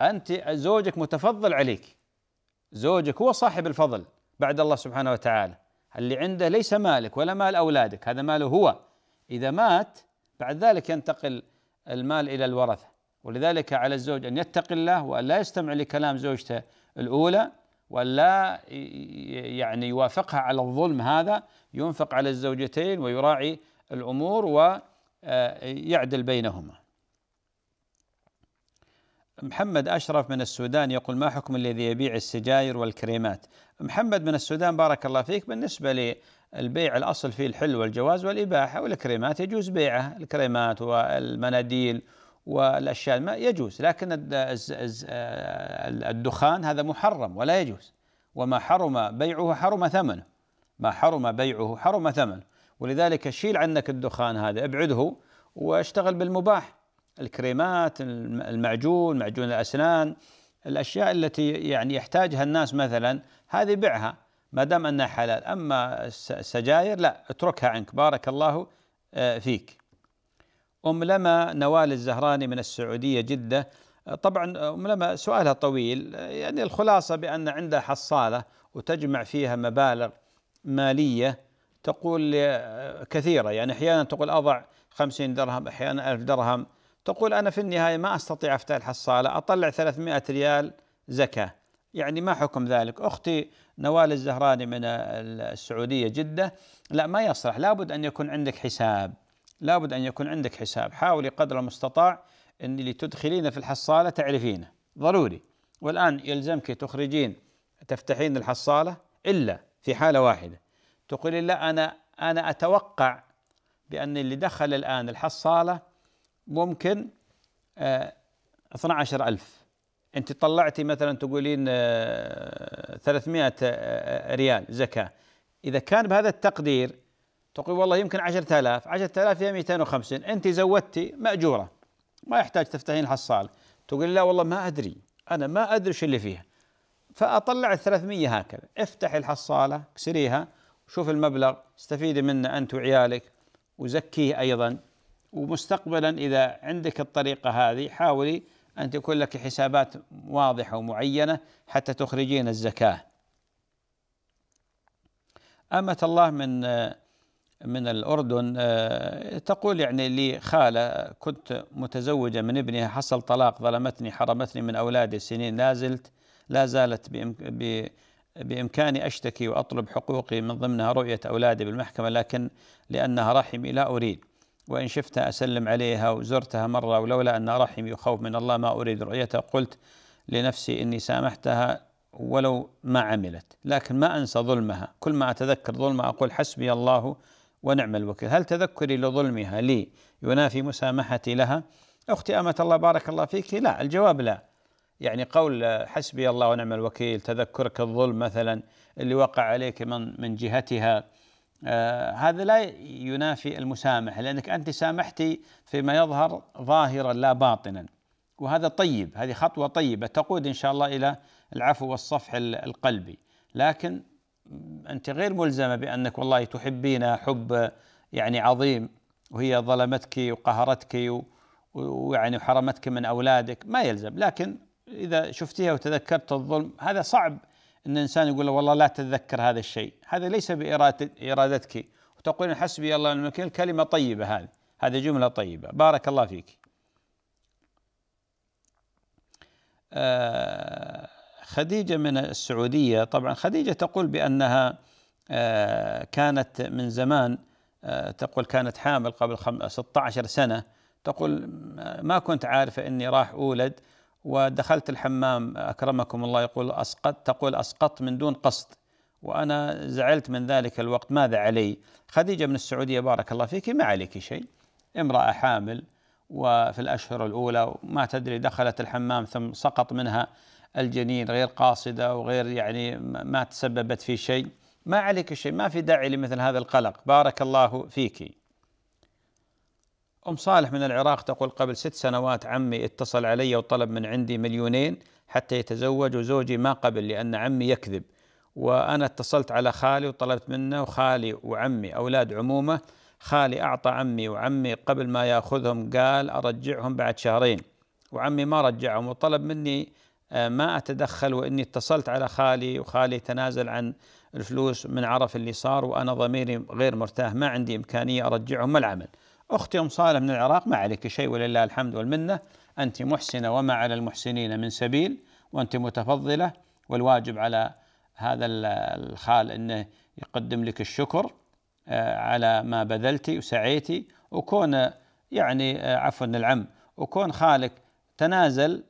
أنت زوجك متفضل عليك زوجك هو صاحب الفضل بعد الله سبحانه وتعالى اللي عنده ليس مالك ولا مال أولادك هذا ماله هو إذا مات بعد ذلك ينتقل المال إلى الورثة ولذلك على الزوج أن يتقي الله وأن لا يستمع لكلام زوجته الأولى ولا يعني يوافقها على الظلم هذا ينفق على الزوجتين ويراعي الامور ويعدل آه، بينهما. محمد اشرف من السودان يقول ما حكم الذي يبيع السجاير والكريمات؟ محمد من السودان بارك الله فيك بالنسبه للبيع الاصل فيه الحل والجواز والاباحه والكريمات يجوز بيعها الكريمات والمناديل والأشياء ما يجوز لكن الدخان هذا محرم ولا يجوز وما حرم بيعه حرم ثمنه ما حرم بيعه حرم ثمنه ولذلك شيل عنك الدخان هذا ابعده واشتغل بالمباح الكريمات المعجون معجون الأسنان الأشياء التي يعني يحتاجها الناس مثلا هذه بعها ما دام أنها حلال أما السجاير لا اتركها عنك بارك الله آه، فيك أم لما نوال الزهراني من السعودية جدة طبعا أم لما سؤالها طويل يعني الخلاصة بأن عندها حصالة وتجمع فيها مبالغ مالية تقول كثيرة يعني أحيانا تقول أضع خمسين درهم أحيانا ألف درهم تقول أنا في النهاية ما أستطيع أفتح الحصالة أطلع 300 ريال زكاة يعني ما حكم ذلك أختي نوال الزهراني من السعودية جدة لا ما يصلح لابد أن يكون عندك حساب لابد أن يكون عندك حساب حاولي قدر المستطاع أن اللي تدخلينه في الحصالة تعرفينه ضروري والآن يلزمك تخرجين تفتحين الحصالة إلا في حالة واحدة تقولين لا أنا أنا أتوقع بأن اللي دخل الآن الحصالة ممكن آه 12000 أنت طلعتي مثلا تقولين آه 300 آه، ريال زكاة إذا كان بهذا التقدير تقول والله يمكن 10000 10000 مئتين 250 انت زودتي ماجوره ما يحتاج تفتحين الحصالة تقول لا والله ما ادري انا ما ادري شو اللي فيها فاطلع ال 300 هكذا افتحي الحصاله كسريها شوف المبلغ استفيدي منه انت وعيالك وزكيه ايضا ومستقبلا اذا عندك الطريقه هذه حاولي ان تكون لك حسابات واضحه ومعينه حتى تخرجين الزكاه امه الله من من الأردن آه، تقول يعني لي خالة كنت متزوجة من ابنها حصل طلاق ظلمتني حرمتني من أولادي سنين لا زلت لا زالت بإمكاني أشتكي وأطلب حقوقي من ضمنها رؤية أولادي بالمحكمة لكن لأنها رحمي لا أريد وإن شفتها أسلم عليها وزرتها مرة ولولا أن رحمي وخوف من الله ما أريد رؤيتها قلت لنفسي إني سامحتها ولو ما عملت لكن ما أنسى ظلمها كل ما أتذكر ظلمها أقول حسبي الله ونعم الوكيل هل تذكري لظلمها لي ينافي مسامحتي لها أختي أمة الله بارك الله فيك لا الجواب لا يعني قول حسبي الله ونعم الوكيل تذكرك الظلم مثلا اللي وقع عليك من من جهتها آه هذا لا ينافي المسامحة لأنك أنت سامحتي فيما يظهر ظاهرا لا باطنا وهذا طيب هذه خطوة طيبة تقود إن شاء الله إلى العفو والصفح القلبي لكن أنت غير ملزمة بأنك والله تحبين حب يعني عظيم وهي ظلمتك وقهرتك ويعني وحرمتك من أولادك ما يلزم لكن إذا شفتيها وتذكرت الظلم هذا صعب أن الإنسان يقول له والله لا تتذكر هذا الشيء هذا ليس بإرادتك وتقولين حسبي الله ونعم الوكيل كلمة طيبة هذه هذه جملة طيبة بارك الله فيك آه خديجة من السعودية طبعا خديجة تقول بأنها آه، كانت من زمان آه، تقول كانت حامل قبل 16 سنة تقول ما كنت عارفة إني راح أولد ودخلت الحمام أكرمكم الله يقول أسقط تقول أسقط من دون قصد وأنا زعلت من ذلك الوقت ماذا علي خديجة من السعودية بارك الله فيك ما عليك شيء امرأة حامل وفي الأشهر الأولى وما تدري دخلت الحمام ثم سقط منها الجنين غير قاصده وغير يعني ما تسببت في شيء ما عليك شيء ما في داعي لمثل هذا القلق بارك الله فيك أم صالح من العراق تقول قبل ست سنوات عمي اتصل علي وطلب من عندي مليونين حتى يتزوج وزوجي ما قبل لأن عمي يكذب وأنا اتصلت على خالي وطلبت منه وخالي وعمي أولاد عمومة خالي أعطى عمي وعمي قبل ما يأخذهم قال أرجعهم بعد شهرين وعمي ما رجعهم وطلب مني آه، ما أتدخل وإني اتصلت على خالي وخالي تنازل عن الفلوس من عرف اللي صار وأنا ضميري غير مرتاح ما عندي إمكانية أرجعهم ما العمل أختي أم صالح من العراق ما عليك شيء ولله الحمد والمنة أنت محسنة وما على المحسنين من سبيل وأنت متفضلة والواجب على هذا الخال أنه يقدم لك الشكر آه، على ما بذلتي وسعيتي وكون يعني آه، عفوا العم وكون خالك تنازل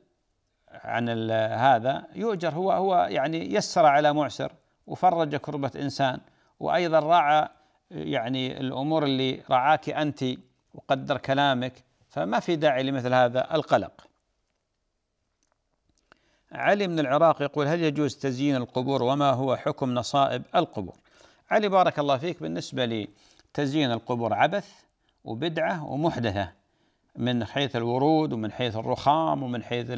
عن هذا يؤجر هو هو يعني يسر على معسر وفرج كربة إنسان وأيضا راعى يعني الأمور اللي رعاك أنت وقدر كلامك فما في داعي لمثل هذا القلق علي من العراق يقول هل يجوز تزيين القبور وما هو حكم نصائب القبور علي بارك الله فيك بالنسبة لتزيين القبور عبث وبدعة ومحدثة من حيث الورود ومن حيث الرخام ومن حيث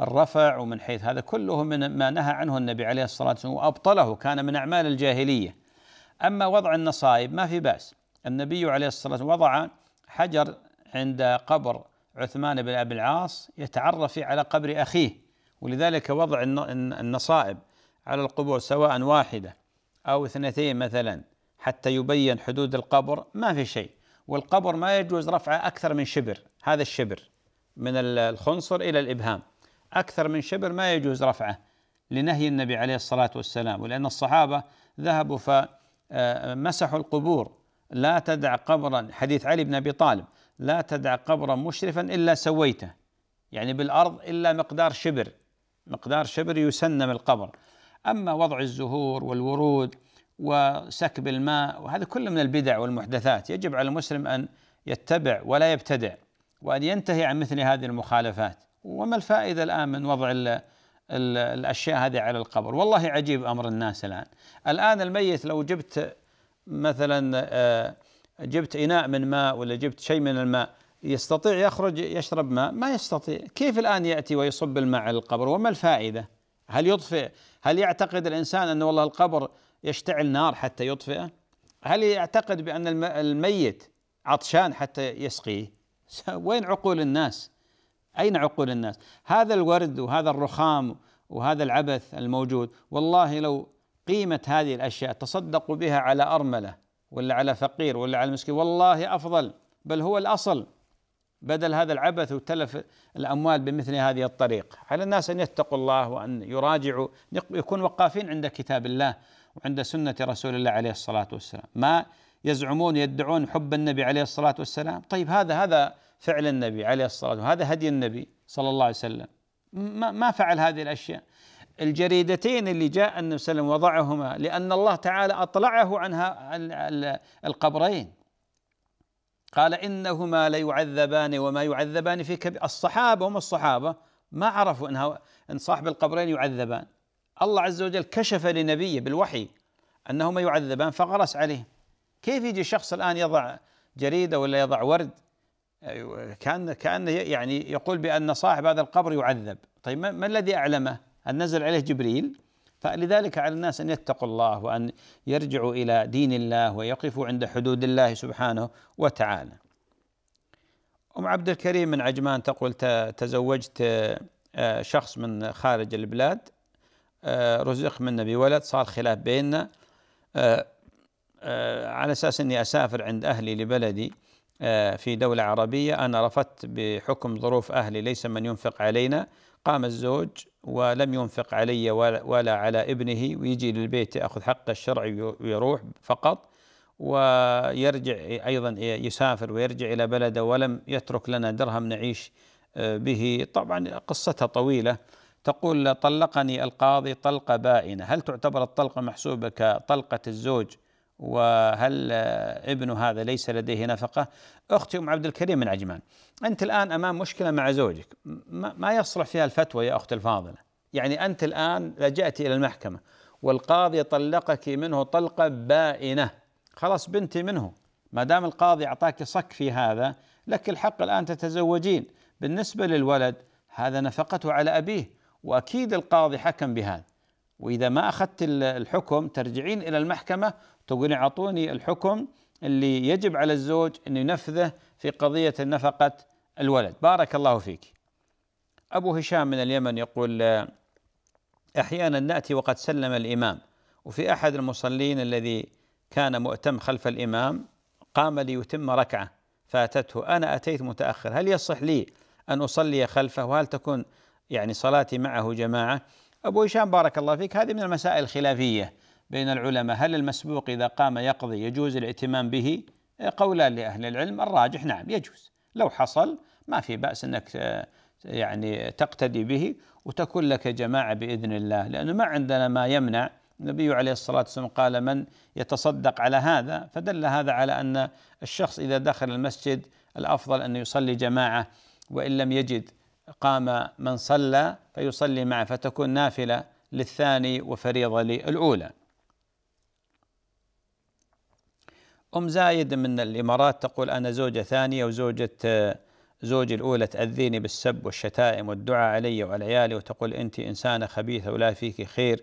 الرفع ومن حيث هذا كله من ما نهى عنه النبي عليه الصلاة والسلام وأبطله كان من أعمال الجاهلية أما وضع النصائب ما في بأس النبي عليه الصلاة والسلام وضع حجر عند قبر عثمان بن أبي العاص يتعرف على قبر أخيه ولذلك وضع النصائب على القبور سواء واحدة أو اثنتين مثلا حتى يبين حدود القبر ما في شيء والقبر ما يجوز رفعه أكثر من شبر هذا الشبر من الخنصر إلى الإبهام أكثر من شبر ما يجوز رفعه لنهي النبي عليه الصلاة والسلام ولأن الصحابة ذهبوا فمسحوا القبور لا تدع قبرا حديث علي بن أبي طالب لا تدع قبرا مشرفا إلا سويته يعني بالأرض إلا مقدار شبر مقدار شبر يسنم القبر أما وضع الزهور والورود وسكب الماء وهذا كله من البدع والمحدثات يجب على المسلم أن يتبع ولا يبتدع وأن ينتهي عن مثل هذه المخالفات وما الفائده الان من وضع الـ الـ الاشياء هذه على القبر والله عجيب امر الناس الان الان الميت لو جبت مثلا آه، جبت اناء من ماء ولا جبت شيء من الماء يستطيع يخرج يشرب ماء ما يستطيع كيف الآن يأتي ويصب الماء على القبر وما الفائدة هل يطفئ هل يعتقد الإنسان أن والله القبر يشتعل نار حتى يطفئه هل يعتقد بأن الميت عطشان حتى يسقيه وين عقول الناس أين عقول الناس هذا الورد وهذا الرخام وهذا العبث الموجود والله لو قيمة هذه الأشياء تصدقوا بها على أرملة ولا على فقير ولا على مسكين والله أفضل بل هو الأصل بدل هذا العبث وتلف الأموال بمثل هذه الطريق على الناس أن يتقوا الله وأن يراجعوا يكون وقافين عند كتاب الله وعند سنة رسول الله عليه الصلاة والسلام ما يزعمون يدعون حب النبي عليه الصلاة والسلام طيب هذا هذا فعل النبي عليه الصلاة والسلام هذا هدي النبي صلى الله عليه وسلم ما, ما فعل هذه الأشياء الجريدتين اللي جاء النبي صلى الله عليه وسلم وضعهما لأن الله تعالى أطلعه عن القبرين قال إنهما ليعذبان وما يعذبان في كبير الصحابة هم الصحابة ما عرفوا إنها إن صاحب القبرين يعذبان الله عز وجل كشف لنبيه بالوحي أنهما يعذبان فغرس عليه كيف يجي شخص الآن يضع جريدة ولا يضع ورد أيوة، كان كان يعني يقول بأن صاحب هذا القبر يعذب طيب ما الذي أعلمه أن نزل عليه جبريل فلذلك على الناس أن يتقوا الله وأن يرجعوا إلى دين الله ويقفوا عند حدود الله سبحانه وتعالى أم عبد الكريم من عجمان تقول تزوجت آه، شخص من خارج البلاد آه، رزق منا بولد صار خلاف بيننا آه، على أساس أني أسافر عند أهلي لبلدي آه، في دولة عربية أنا رفضت بحكم ظروف أهلي ليس من ينفق علينا قام الزوج ولم ينفق علي ولا على ابنه ويجي للبيت يأخذ حقه الشرعي ويروح فقط ويرجع أيضا يسافر ويرجع إلى بلده ولم يترك لنا درهم نعيش آه، به طبعا قصتها طويلة تقول طلقني القاضي طلقة بائنة هل تعتبر الطلقة محسوبة كطلقة الزوج وهل ابن هذا ليس لديه نفقة أختي أم عبد الكريم من عجمان أنت الآن أمام مشكلة مع زوجك ما يصلح فيها الفتوى يا أخت الفاضلة يعني أنت الآن لجأت إلى المحكمة والقاضي طلقك منه طلقة بائنة خلاص بنتي منه ما دام القاضي أعطاك صك في هذا لك الحق الآن تتزوجين بالنسبة للولد هذا نفقته على أبيه وأكيد القاضي حكم بهذا واذا ما اخذت الحكم ترجعين الى المحكمه تقولين اعطوني الحكم اللي يجب على الزوج انه ينفذه في قضيه نفقه الولد بارك الله فيك ابو هشام من اليمن يقول آه، احيانا ناتي وقد سلم الامام وفي احد المصلين الذي كان مؤتم خلف الامام قام ليتم ركعه فاتته انا اتيت متاخر هل يصح لي ان اصلي خلفه وهل تكون يعني صلاتي معه جماعه أبو هشام بارك الله فيك هذه من المسائل الخلافية بين العلماء هل المسبوق إذا قام يقضي يجوز الائتمام به آه، قولان لأهل العلم الراجح نعم يجوز لو حصل ما في بأس أنك آه، يعني تقتدي به وتكون لك جماعة بإذن الله لأنه ما عندنا ما يمنع النبي عليه الصلاة والسلام قال من يتصدق على هذا فدل هذا على أن الشخص إذا دخل المسجد الأفضل أن يصلي جماعة وإن لم يجد قام من صلى فيصلي معه فتكون نافلة للثاني وفريضة للأولى أم زايد من الإمارات تقول أنا زوجة ثانية وزوجة زوجي الأولى تأذيني بالسب والشتائم والدعاء علي وعلى عيالي وتقول أنت إنسانة خبيثة ولا فيك خير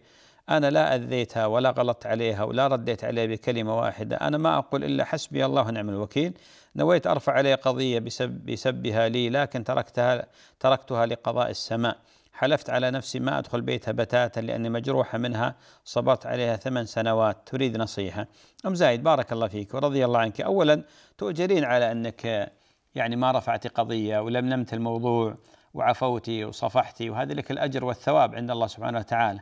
أنا لا أذيتها ولا غلطت عليها ولا رديت عليها بكلمة واحدة أنا ما أقول إلا حسبي الله ونعم الوكيل نويت أرفع عليه قضية بسب بسبها لي لكن تركتها تركتها لقضاء السماء حلفت على نفسي ما أدخل بيتها بتاتا لأني مجروحة منها صبرت عليها ثمان سنوات تريد نصيحة أم زايد بارك الله فيك ورضي الله عنك أولا تؤجرين على أنك يعني ما رفعت قضية ولملمت الموضوع وعفوتي وصفحتي وهذا لك الأجر والثواب عند الله سبحانه وتعالى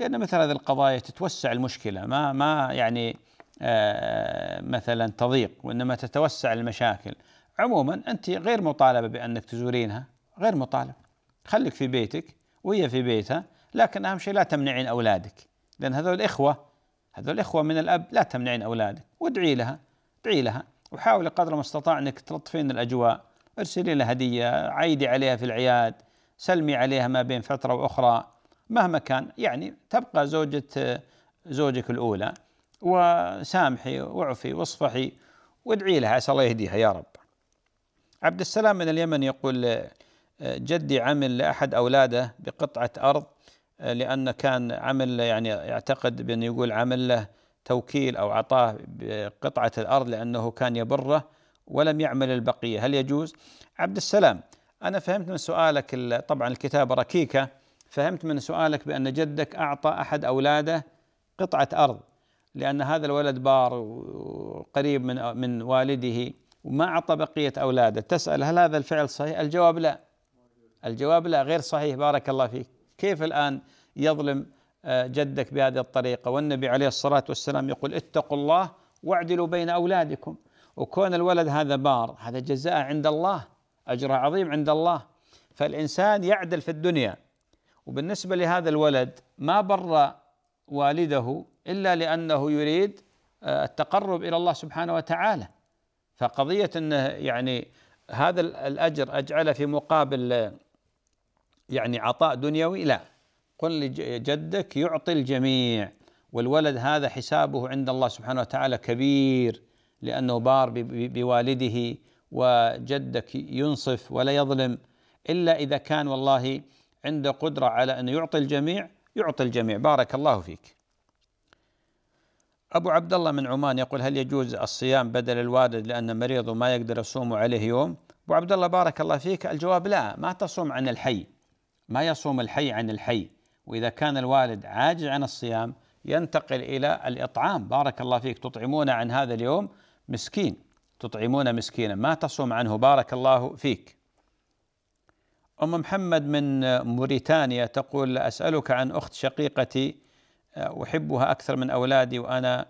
لأن مثل هذه القضايا تتوسع المشكلة ما ما يعني آه، مثلا تضيق وإنما تتوسع المشاكل عموما أنت غير مطالبة بأنك تزورينها غير مطالب خليك في بيتك وهي في بيتها لكن أهم شيء لا تمنعين أولادك لأن هذول إخوة هذول إخوة من الأب لا تمنعين أولادك وادعي لها ادعي لها وحاولي قدر ما استطاع أنك تلطفين الأجواء ارسلي لها هدية عيدي عليها في العياد سلمي عليها ما بين فترة وأخرى مهما كان يعني تبقى زوجة زوجك الأولى وسامحي واعفي واصفحي وادعي لها عسى الله يهديها يا رب عبد السلام من اليمن يقول جدي عمل لأحد أولاده بقطعة أرض لأن كان عمل يعني يعتقد بأن يقول عمل له توكيل أو عطاه بقطعة الأرض لأنه كان يبره ولم يعمل البقية هل يجوز؟ عبد السلام أنا فهمت من سؤالك طبعا الكتاب ركيكة فهمت من سؤالك بأن جدك أعطى أحد أولاده قطعة أرض لأن هذا الولد بار وقريب من من والده وما أعطى بقية أولاده تسأل هل هذا الفعل صحيح؟ الجواب لا الجواب لا غير صحيح بارك الله فيك كيف الآن يظلم آه، جدك بهذه الطريقة والنبي عليه الصلاة والسلام يقول اتقوا الله واعدلوا بين أولادكم وكون الولد هذا بار هذا جزاء عند الله أجر عظيم عند الله فالإنسان يعدل في الدنيا وبالنسبة لهذا الولد ما بر والده إلا لأنه يريد آه، التقرب إلى الله سبحانه وتعالى فقضية أنه يعني هذا الأجر أجعله في مقابل آه، يعني عطاء دنيوي لا قل لجدك يعطي الجميع والولد هذا حسابه عند الله سبحانه وتعالى كبير لأنه بار بوالده وجدك ينصف ولا يظلم إلا إذا كان والله عنده قدرة على أن يعطي الجميع يعطي الجميع بارك الله فيك أبو عبد الله من عمان يقول هل يجوز الصيام بدل الوالد لأنه مريض وما يقدر يصوم عليه يوم أبو عبد الله بارك الله فيك الجواب لا ما تصوم عن الحي ما يصوم الحي عن الحي وإذا كان الوالد عاجز عن الصيام ينتقل إلى الإطعام بارك الله فيك تطعمون عن هذا اليوم مسكين تطعمون مسكينا ما تصوم عنه بارك الله فيك أم محمد من موريتانيا تقول أسألك عن أخت شقيقتي آه، أحبها أكثر من أولادي وأنا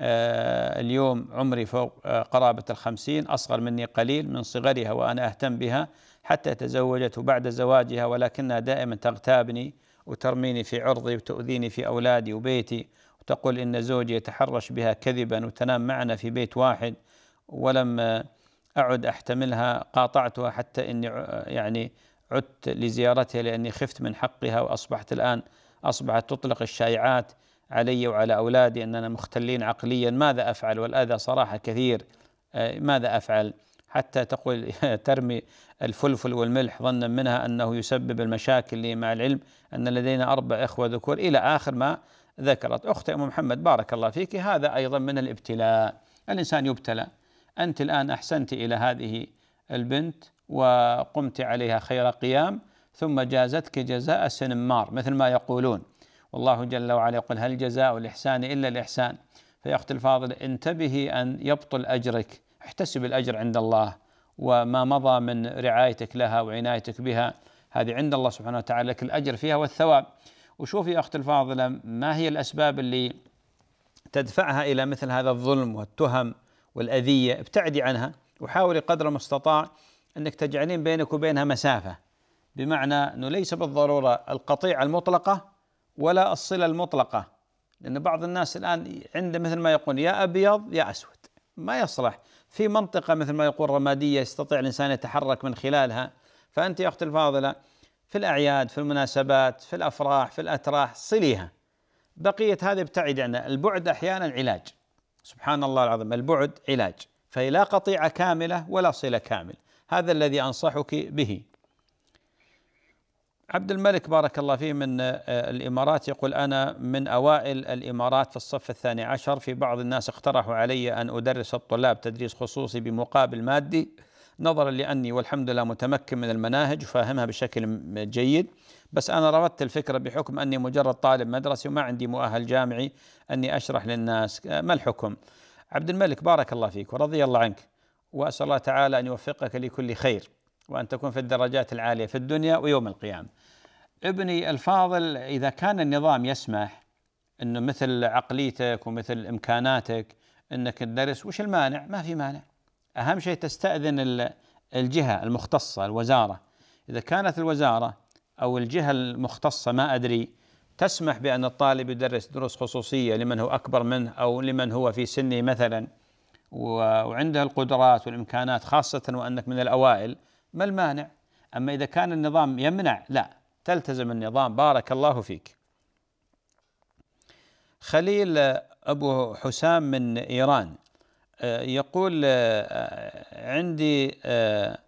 آه، اليوم عمري فوق آه، قرابة الخمسين أصغر مني قليل من صغرها وأنا أهتم بها حتى تزوجت وبعد زواجها ولكنها دائما تغتابني وترميني في عرضي وتؤذيني في أولادي وبيتي وتقول إن زوجي يتحرش بها كذبا وتنام معنا في بيت واحد ولم أعد أحتملها قاطعتها حتى إني يعني عدت لزيارتها لأني خفت من حقها وأصبحت الآن أصبحت تطلق الشائعات علي وعلى أولادي أننا مختلين عقليا ماذا أفعل والأذى صراحة كثير آه، ماذا أفعل حتى تقول ترمي الفلفل والملح ظنا منها أنه يسبب المشاكل لي مع العلم أن لدينا أربع إخوة ذكور إلى آخر ما ذكرت أختي أم محمد بارك الله فيك هذا أيضا من الابتلاء الإنسان يبتلى أنت الآن أحسنت إلى هذه البنت وقمت عليها خير قيام ثم جازتك جزاء سنمار مثل ما يقولون والله جل وعلا يقول هل جزاء الإحسان إلا الإحسان فيا أختي الفاضل انتبهي أن يبطل أجرك احتسب الأجر عند الله وما مضى من رعايتك لها وعنايتك بها هذه عند الله سبحانه وتعالى لك الأجر فيها والثواب وشوفي يا أختي الفاضلة ما هي الأسباب اللي تدفعها إلى مثل هذا الظلم والتهم والأذية ابتعدي عنها وحاولي قدر المستطاع أنك تجعلين بينك وبينها مسافة بمعنى أنه ليس بالضرورة القطيعة المطلقة ولا الصلة المطلقة لأن بعض الناس الآن عنده مثل ما يقول يا أبيض يا أسود ما يصلح في منطقة مثل ما يقول رمادية يستطيع الإنسان يتحرك من خلالها فأنت يا أختي الفاضلة في الأعياد في المناسبات في الأفراح في الأتراح صليها بقية هذه ابتعد عنها البعد أحيانا علاج سبحان الله العظيم البعد علاج فهي لا قطيعة كاملة ولا صلة كامله هذا الذي انصحك به. عبد الملك بارك الله فيه من آه، الامارات يقول انا من اوائل الامارات في الصف الثاني عشر في بعض الناس اقترحوا علي ان ادرس الطلاب تدريس خصوصي بمقابل مادي نظرا لاني والحمد لله متمكن من المناهج وفاهمها بشكل جيد بس انا رفضت الفكره بحكم اني مجرد طالب مدرسي وما عندي مؤهل جامعي اني اشرح للناس آه، ما الحكم؟ عبد الملك بارك الله فيك ورضي الله عنك واسال الله تعالى ان يوفقك لكل خير وان تكون في الدرجات العاليه في الدنيا ويوم القيامه. ابني الفاضل اذا كان النظام يسمح انه مثل عقليتك ومثل امكاناتك انك تدرس وش المانع؟ ما في مانع. اهم شيء تستاذن الجهه المختصه الوزاره. اذا كانت الوزاره او الجهه المختصه ما ادري تسمح بأن الطالب يدرس دروس خصوصية لمن هو أكبر منه أو لمن هو في سنه مثلا وعندها القدرات والامكانات خاصه وانك من الاوائل ما المانع؟ اما اذا كان النظام يمنع لا تلتزم النظام بارك الله فيك. خليل ابو حسام من ايران آه، يقول آه، عندي آه،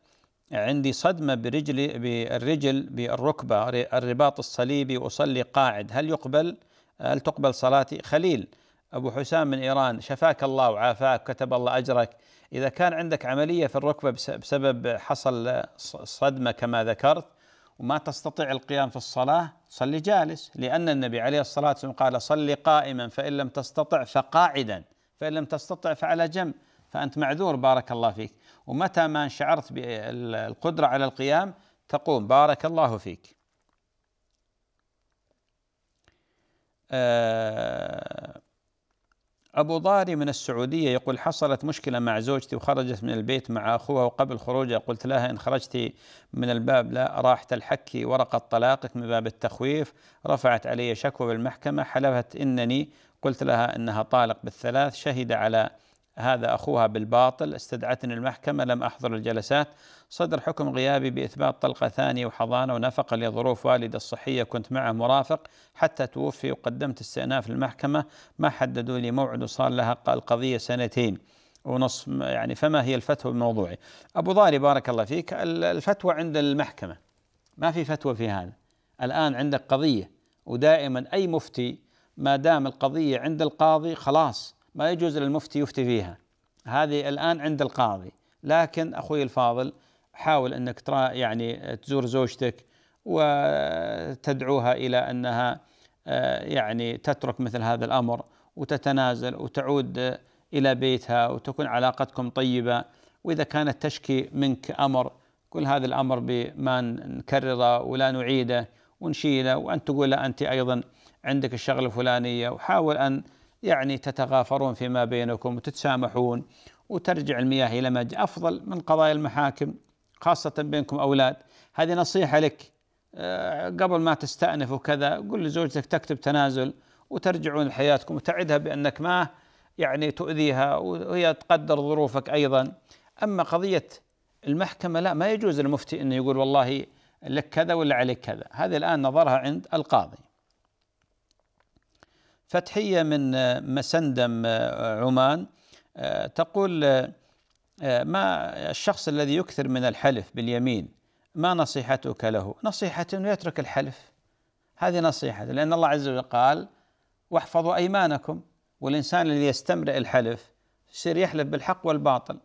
عندي صدمة برجلي بالرجل بالركبة الرباط الصليبي وأصلي قاعد هل يقبل هل تقبل صلاتي خليل أبو حسام من إيران شفاك الله وعافاك كتب الله أجرك إذا كان عندك عملية في الركبة بسبب حصل صدمة كما ذكرت وما تستطيع القيام في الصلاة صلي جالس لأن النبي عليه الصلاة والسلام قال صلي قائما فإن لم تستطع فقاعدا فإن لم تستطع فعلى جنب فأنت معذور بارك الله فيك ومتى ما شعرت بالقدرة على القيام تقوم بارك الله فيك آه أبو ضاري من السعودية يقول حصلت مشكلة مع زوجتي وخرجت من البيت مع أخوها وقبل خروجها قلت لها إن خرجت من الباب لا راح تلحكي ورقة طلاقك من باب التخويف رفعت علي شكوى بالمحكمة حلفت إنني قلت لها إنها طالق بالثلاث شهد على هذا أخوها بالباطل استدعتني المحكمة لم أحضر الجلسات صدر حكم غيابي بإثبات طلقة ثانية وحضانة ونفقة لظروف والدة الصحية كنت معه مرافق حتى توفي وقدمت استئناف المحكمة ما حددوا لي موعد وصار لها القضية سنتين ونصف يعني فما هي الفتوى بموضوعي أبو ضاري بارك الله فيك الفتوى عند المحكمة ما في فتوى في هذا الآن عندك قضية ودائما أي مفتي ما دام القضية عند القاضي خلاص ما يجوز للمفتي يفتي فيها هذه الآن عند القاضي لكن أخوي الفاضل حاول أنك ترى يعني تزور زوجتك وتدعوها إلى أنها آه، يعني تترك مثل هذا الأمر وتتنازل وتعود إلى بيتها وتكون علاقتكم طيبة وإذا كانت تشكي منك أمر كل هذا الأمر بما نكرره ولا نعيده ونشيله وأن تقول لا أنت أيضا عندك الشغلة الفلانية وحاول أن يعني تتغافرون فيما بينكم وتتسامحون وترجع المياه إلى ما جاء أفضل من قضايا المحاكم خاصة بينكم أولاد هذه نصيحة لك آه، قبل ما تستأنف وكذا قل لزوجتك تكتب تنازل وترجعون لحياتكم وتعدها بأنك ما يعني تؤذيها وهي تقدر ظروفك أيضا أما قضية المحكمة لا ما يجوز المفتي أنه يقول والله لك كذا ولا عليك كذا هذه الآن نظرها عند القاضي فتحية من آه، مسندم آه، عمان آه، تقول ما الشخص الذي يكثر من الحلف باليمين ما نصيحتك له نصيحة أنه يترك الحلف هذه نصيحة لأن الله عز وجل قال واحفظوا أيمانكم والإنسان الذي يستمرئ الحلف يصير يحلف بالحق والباطل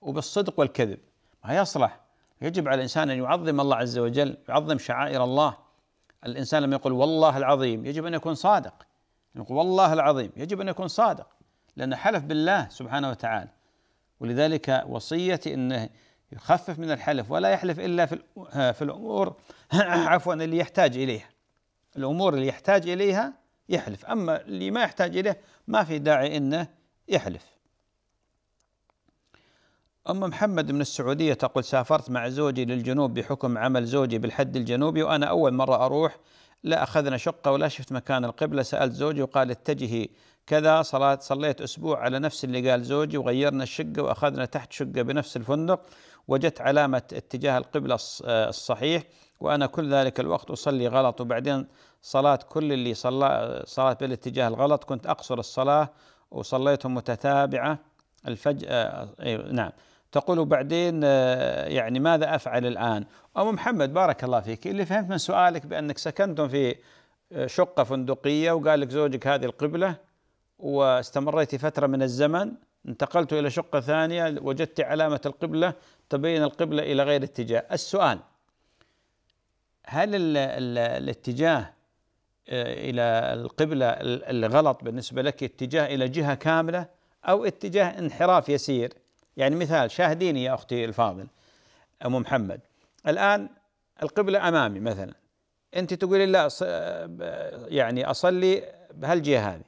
وبالصدق والكذب ما يصلح يجب على الإنسان أن يعظم الله عز وجل يعظم شعائر الله الإنسان لما يقول والله العظيم يجب أن يكون صادق يقول والله العظيم يجب أن يكون صادق لأنه حلف بالله سبحانه وتعالى ولذلك وصيتي أنه يخفف من الحلف ولا يحلف إلا في في الأمور عفوا اللي يحتاج إليها الأمور اللي يحتاج إليها يحلف أما اللي ما يحتاج إليه ما في داعي أنه يحلف أم محمد من السعودية تقول سافرت مع زوجي للجنوب بحكم عمل زوجي بالحد الجنوبي وأنا أول مرة أروح لا أخذنا شقة ولا شفت مكان القبلة سألت زوجي وقال اتجهي كذا صلاة صليت أسبوع على نفس اللي قال زوجي وغيرنا الشقة وأخذنا تحت شقة بنفس الفندق وجدت علامة اتجاه القبلة الصحيح وأنا كل ذلك الوقت أصلي غلط وبعدين صلاة كل اللي صلى صلاة بالاتجاه الغلط كنت أقصر الصلاة وصليتهم متتابعة الفجأة آه، إيه، نعم تقول وبعدين آه، يعني ماذا افعل الان؟ ام محمد بارك الله فيك اللي فهمت من سؤالك بانك سكنتم في آه، شقه فندقيه وقال لك زوجك هذه القبله واستمريت فتره من الزمن انتقلت الى شقه ثانيه وجدت علامه القبله تبين القبله الى غير اتجاه، السؤال هل الـ الـ الاتجاه آه، الى القبله الغلط بالنسبه لك اتجاه الى جهه كامله او اتجاه انحراف يسير؟ يعني مثال شاهديني يا أختي الفاضل أم محمد الآن القبلة أمامي مثلا أنت تقولي لا يعني أصلي بهالجهة هذه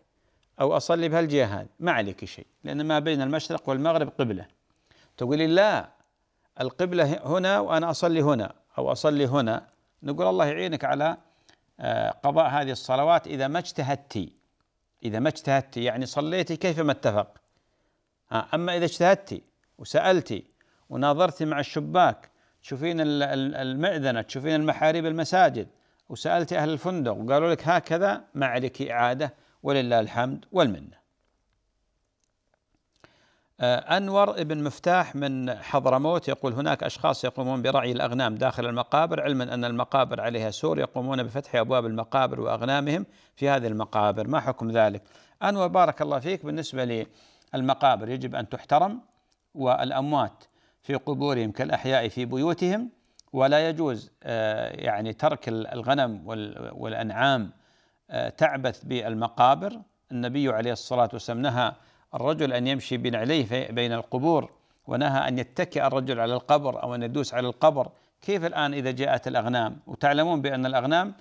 أو أصلي بهالجهة هذه ما عليك شيء لأن ما بين المشرق والمغرب قبلة تقولي لا القبلة هنا وأنا أصلي هنا أو أصلي هنا نقول الله يعينك على آه، قضاء هذه الصلوات إذا ما اجتهدتي إذا ما اجتهدتي يعني صليتي كيفما اتفق أما إذا اجتهدتي وسألتي وناظرتي مع الشباك تشوفين المعدنة تشوفين المحاريب المساجد وسألتي أهل الفندق وقالوا لك هكذا ما عليك إعادة ولله الحمد والمنة آه، أنور ابن مفتاح من حضرموت يقول هناك أشخاص يقومون برعي الأغنام داخل المقابر علما أن المقابر عليها سور يقومون بفتح أبواب المقابر وأغنامهم في هذه المقابر ما حكم ذلك أنور بارك الله فيك بالنسبة للمقابر يجب أن تحترم والأموات في قبورهم كالأحياء في بيوتهم ولا يجوز آه، يعني ترك الغنم والأنعام آه، تعبث بالمقابر النبي عليه الصلاة والسلام نهى الرجل أن يمشي بين عليه بين القبور ونهى أن يتكئ الرجل على القبر أو أن يدوس على القبر كيف الآن إذا جاءت الأغنام وتعلمون بأن الأغنام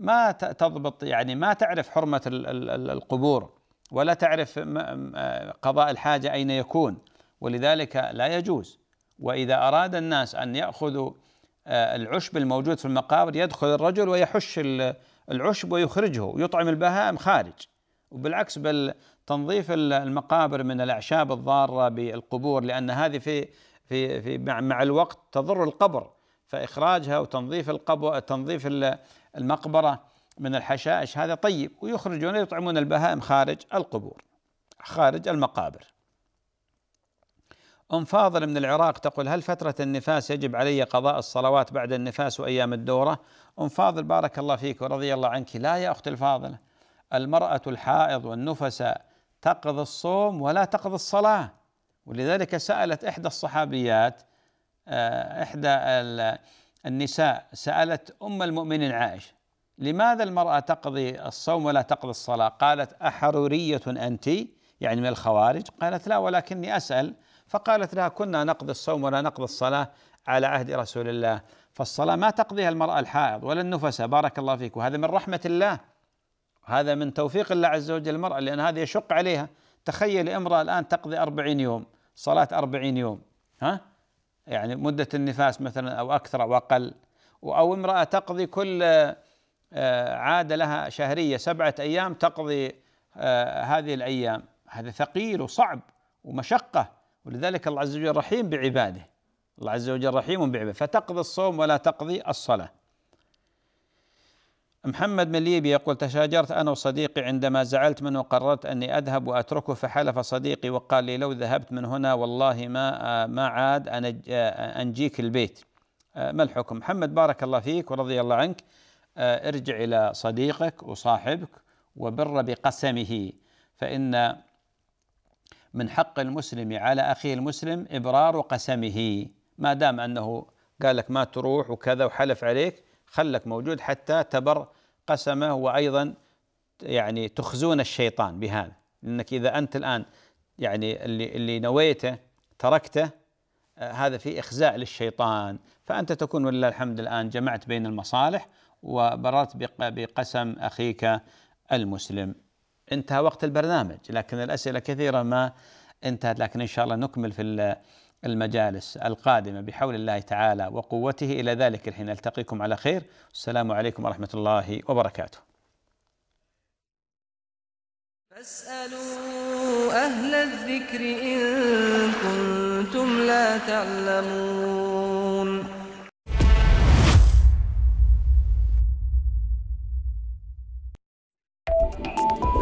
ما تضبط يعني ما تعرف حرمة القبور ولا تعرف آه، قضاء الحاجة أين يكون ولذلك لا يجوز وإذا أراد الناس أن يأخذوا آه، العشب الموجود في المقابر يدخل الرجل ويحش العشب ويخرجه ويطعم البهائم خارج وبالعكس بل تنظيف المقابر من الأعشاب الضارة بالقبور لأن هذه في في في مع الوقت تضر القبر فإخراجها وتنظيف القبر تنظيف المقبرة من الحشائش هذا طيب ويخرجون يطعمون البهائم خارج القبور خارج المقابر أم فاضل من العراق تقول هل فترة النفاس يجب علي قضاء الصلوات بعد النفاس وأيام الدورة؟ أم فاضل بارك الله فيك ورضي الله عنك لا يا أختي الفاضلة المرأة الحائض والنفساء تقضي الصوم ولا تقضي الصلاة ولذلك سألت إحدى الصحابيات آه، إحدى النساء سألت أم المؤمنين عائشة لماذا المرأة تقضي الصوم ولا تقضي الصلاة؟ قالت أحرورية أنت؟ يعني من الخوارج؟ قالت لا ولكني أسأل فقالت لها كنا نقضي الصوم ولا نقضي الصلاة على عهد رسول الله فالصلاة ما تقضيها المرأة الحائض ولا النفس بارك الله فيك وهذا من رحمة الله هذا من توفيق الله عز وجل المرأة لأن هذا يشق عليها تخيل امرأة الآن تقضي أربعين يوم صلاة أربعين يوم ها يعني مدة النفاس مثلا أو أكثر أو أقل أو امرأة تقضي كل آه، عادة لها شهرية سبعة أيام تقضي آه، هذه الأيام هذا ثقيل وصعب ومشقة ولذلك الله عز وجل رحيم بعباده الله عز وجل رحيم بعباده فتقضي الصوم ولا تقضي الصلاة محمد من ليبيا يقول تشاجرت أنا وصديقي عندما زعلت منه قررت أني أذهب وأتركه فحلف صديقي وقال لي لو ذهبت من هنا والله ما ما عاد أنجيك البيت ما الحكم محمد بارك الله فيك ورضي الله عنك ارجع إلى صديقك وصاحبك وبر بقسمه فإن من حق المسلم على أخيه المسلم إبرار قسمه ما دام أنه قال لك ما تروح وكذا وحلف عليك خلك موجود حتى تبر قسمه وأيضا يعني تخزون الشيطان بهذا لأنك إذا أنت الآن يعني اللي اللي نويته تركته آه، هذا في إخزاء للشيطان فأنت تكون ولله الحمد الآن جمعت بين المصالح وبررت بقسم أخيك المسلم انتهى وقت البرنامج لكن الأسئلة كثيرة ما انتهت لكن إن شاء الله نكمل في المجالس القادمة بحول الله تعالى وقوته إلى ذلك الحين ألتقيكم على خير السلام عليكم ورحمة الله وبركاته فاسألوا أهل الذكر إن كنتم لا تعلمون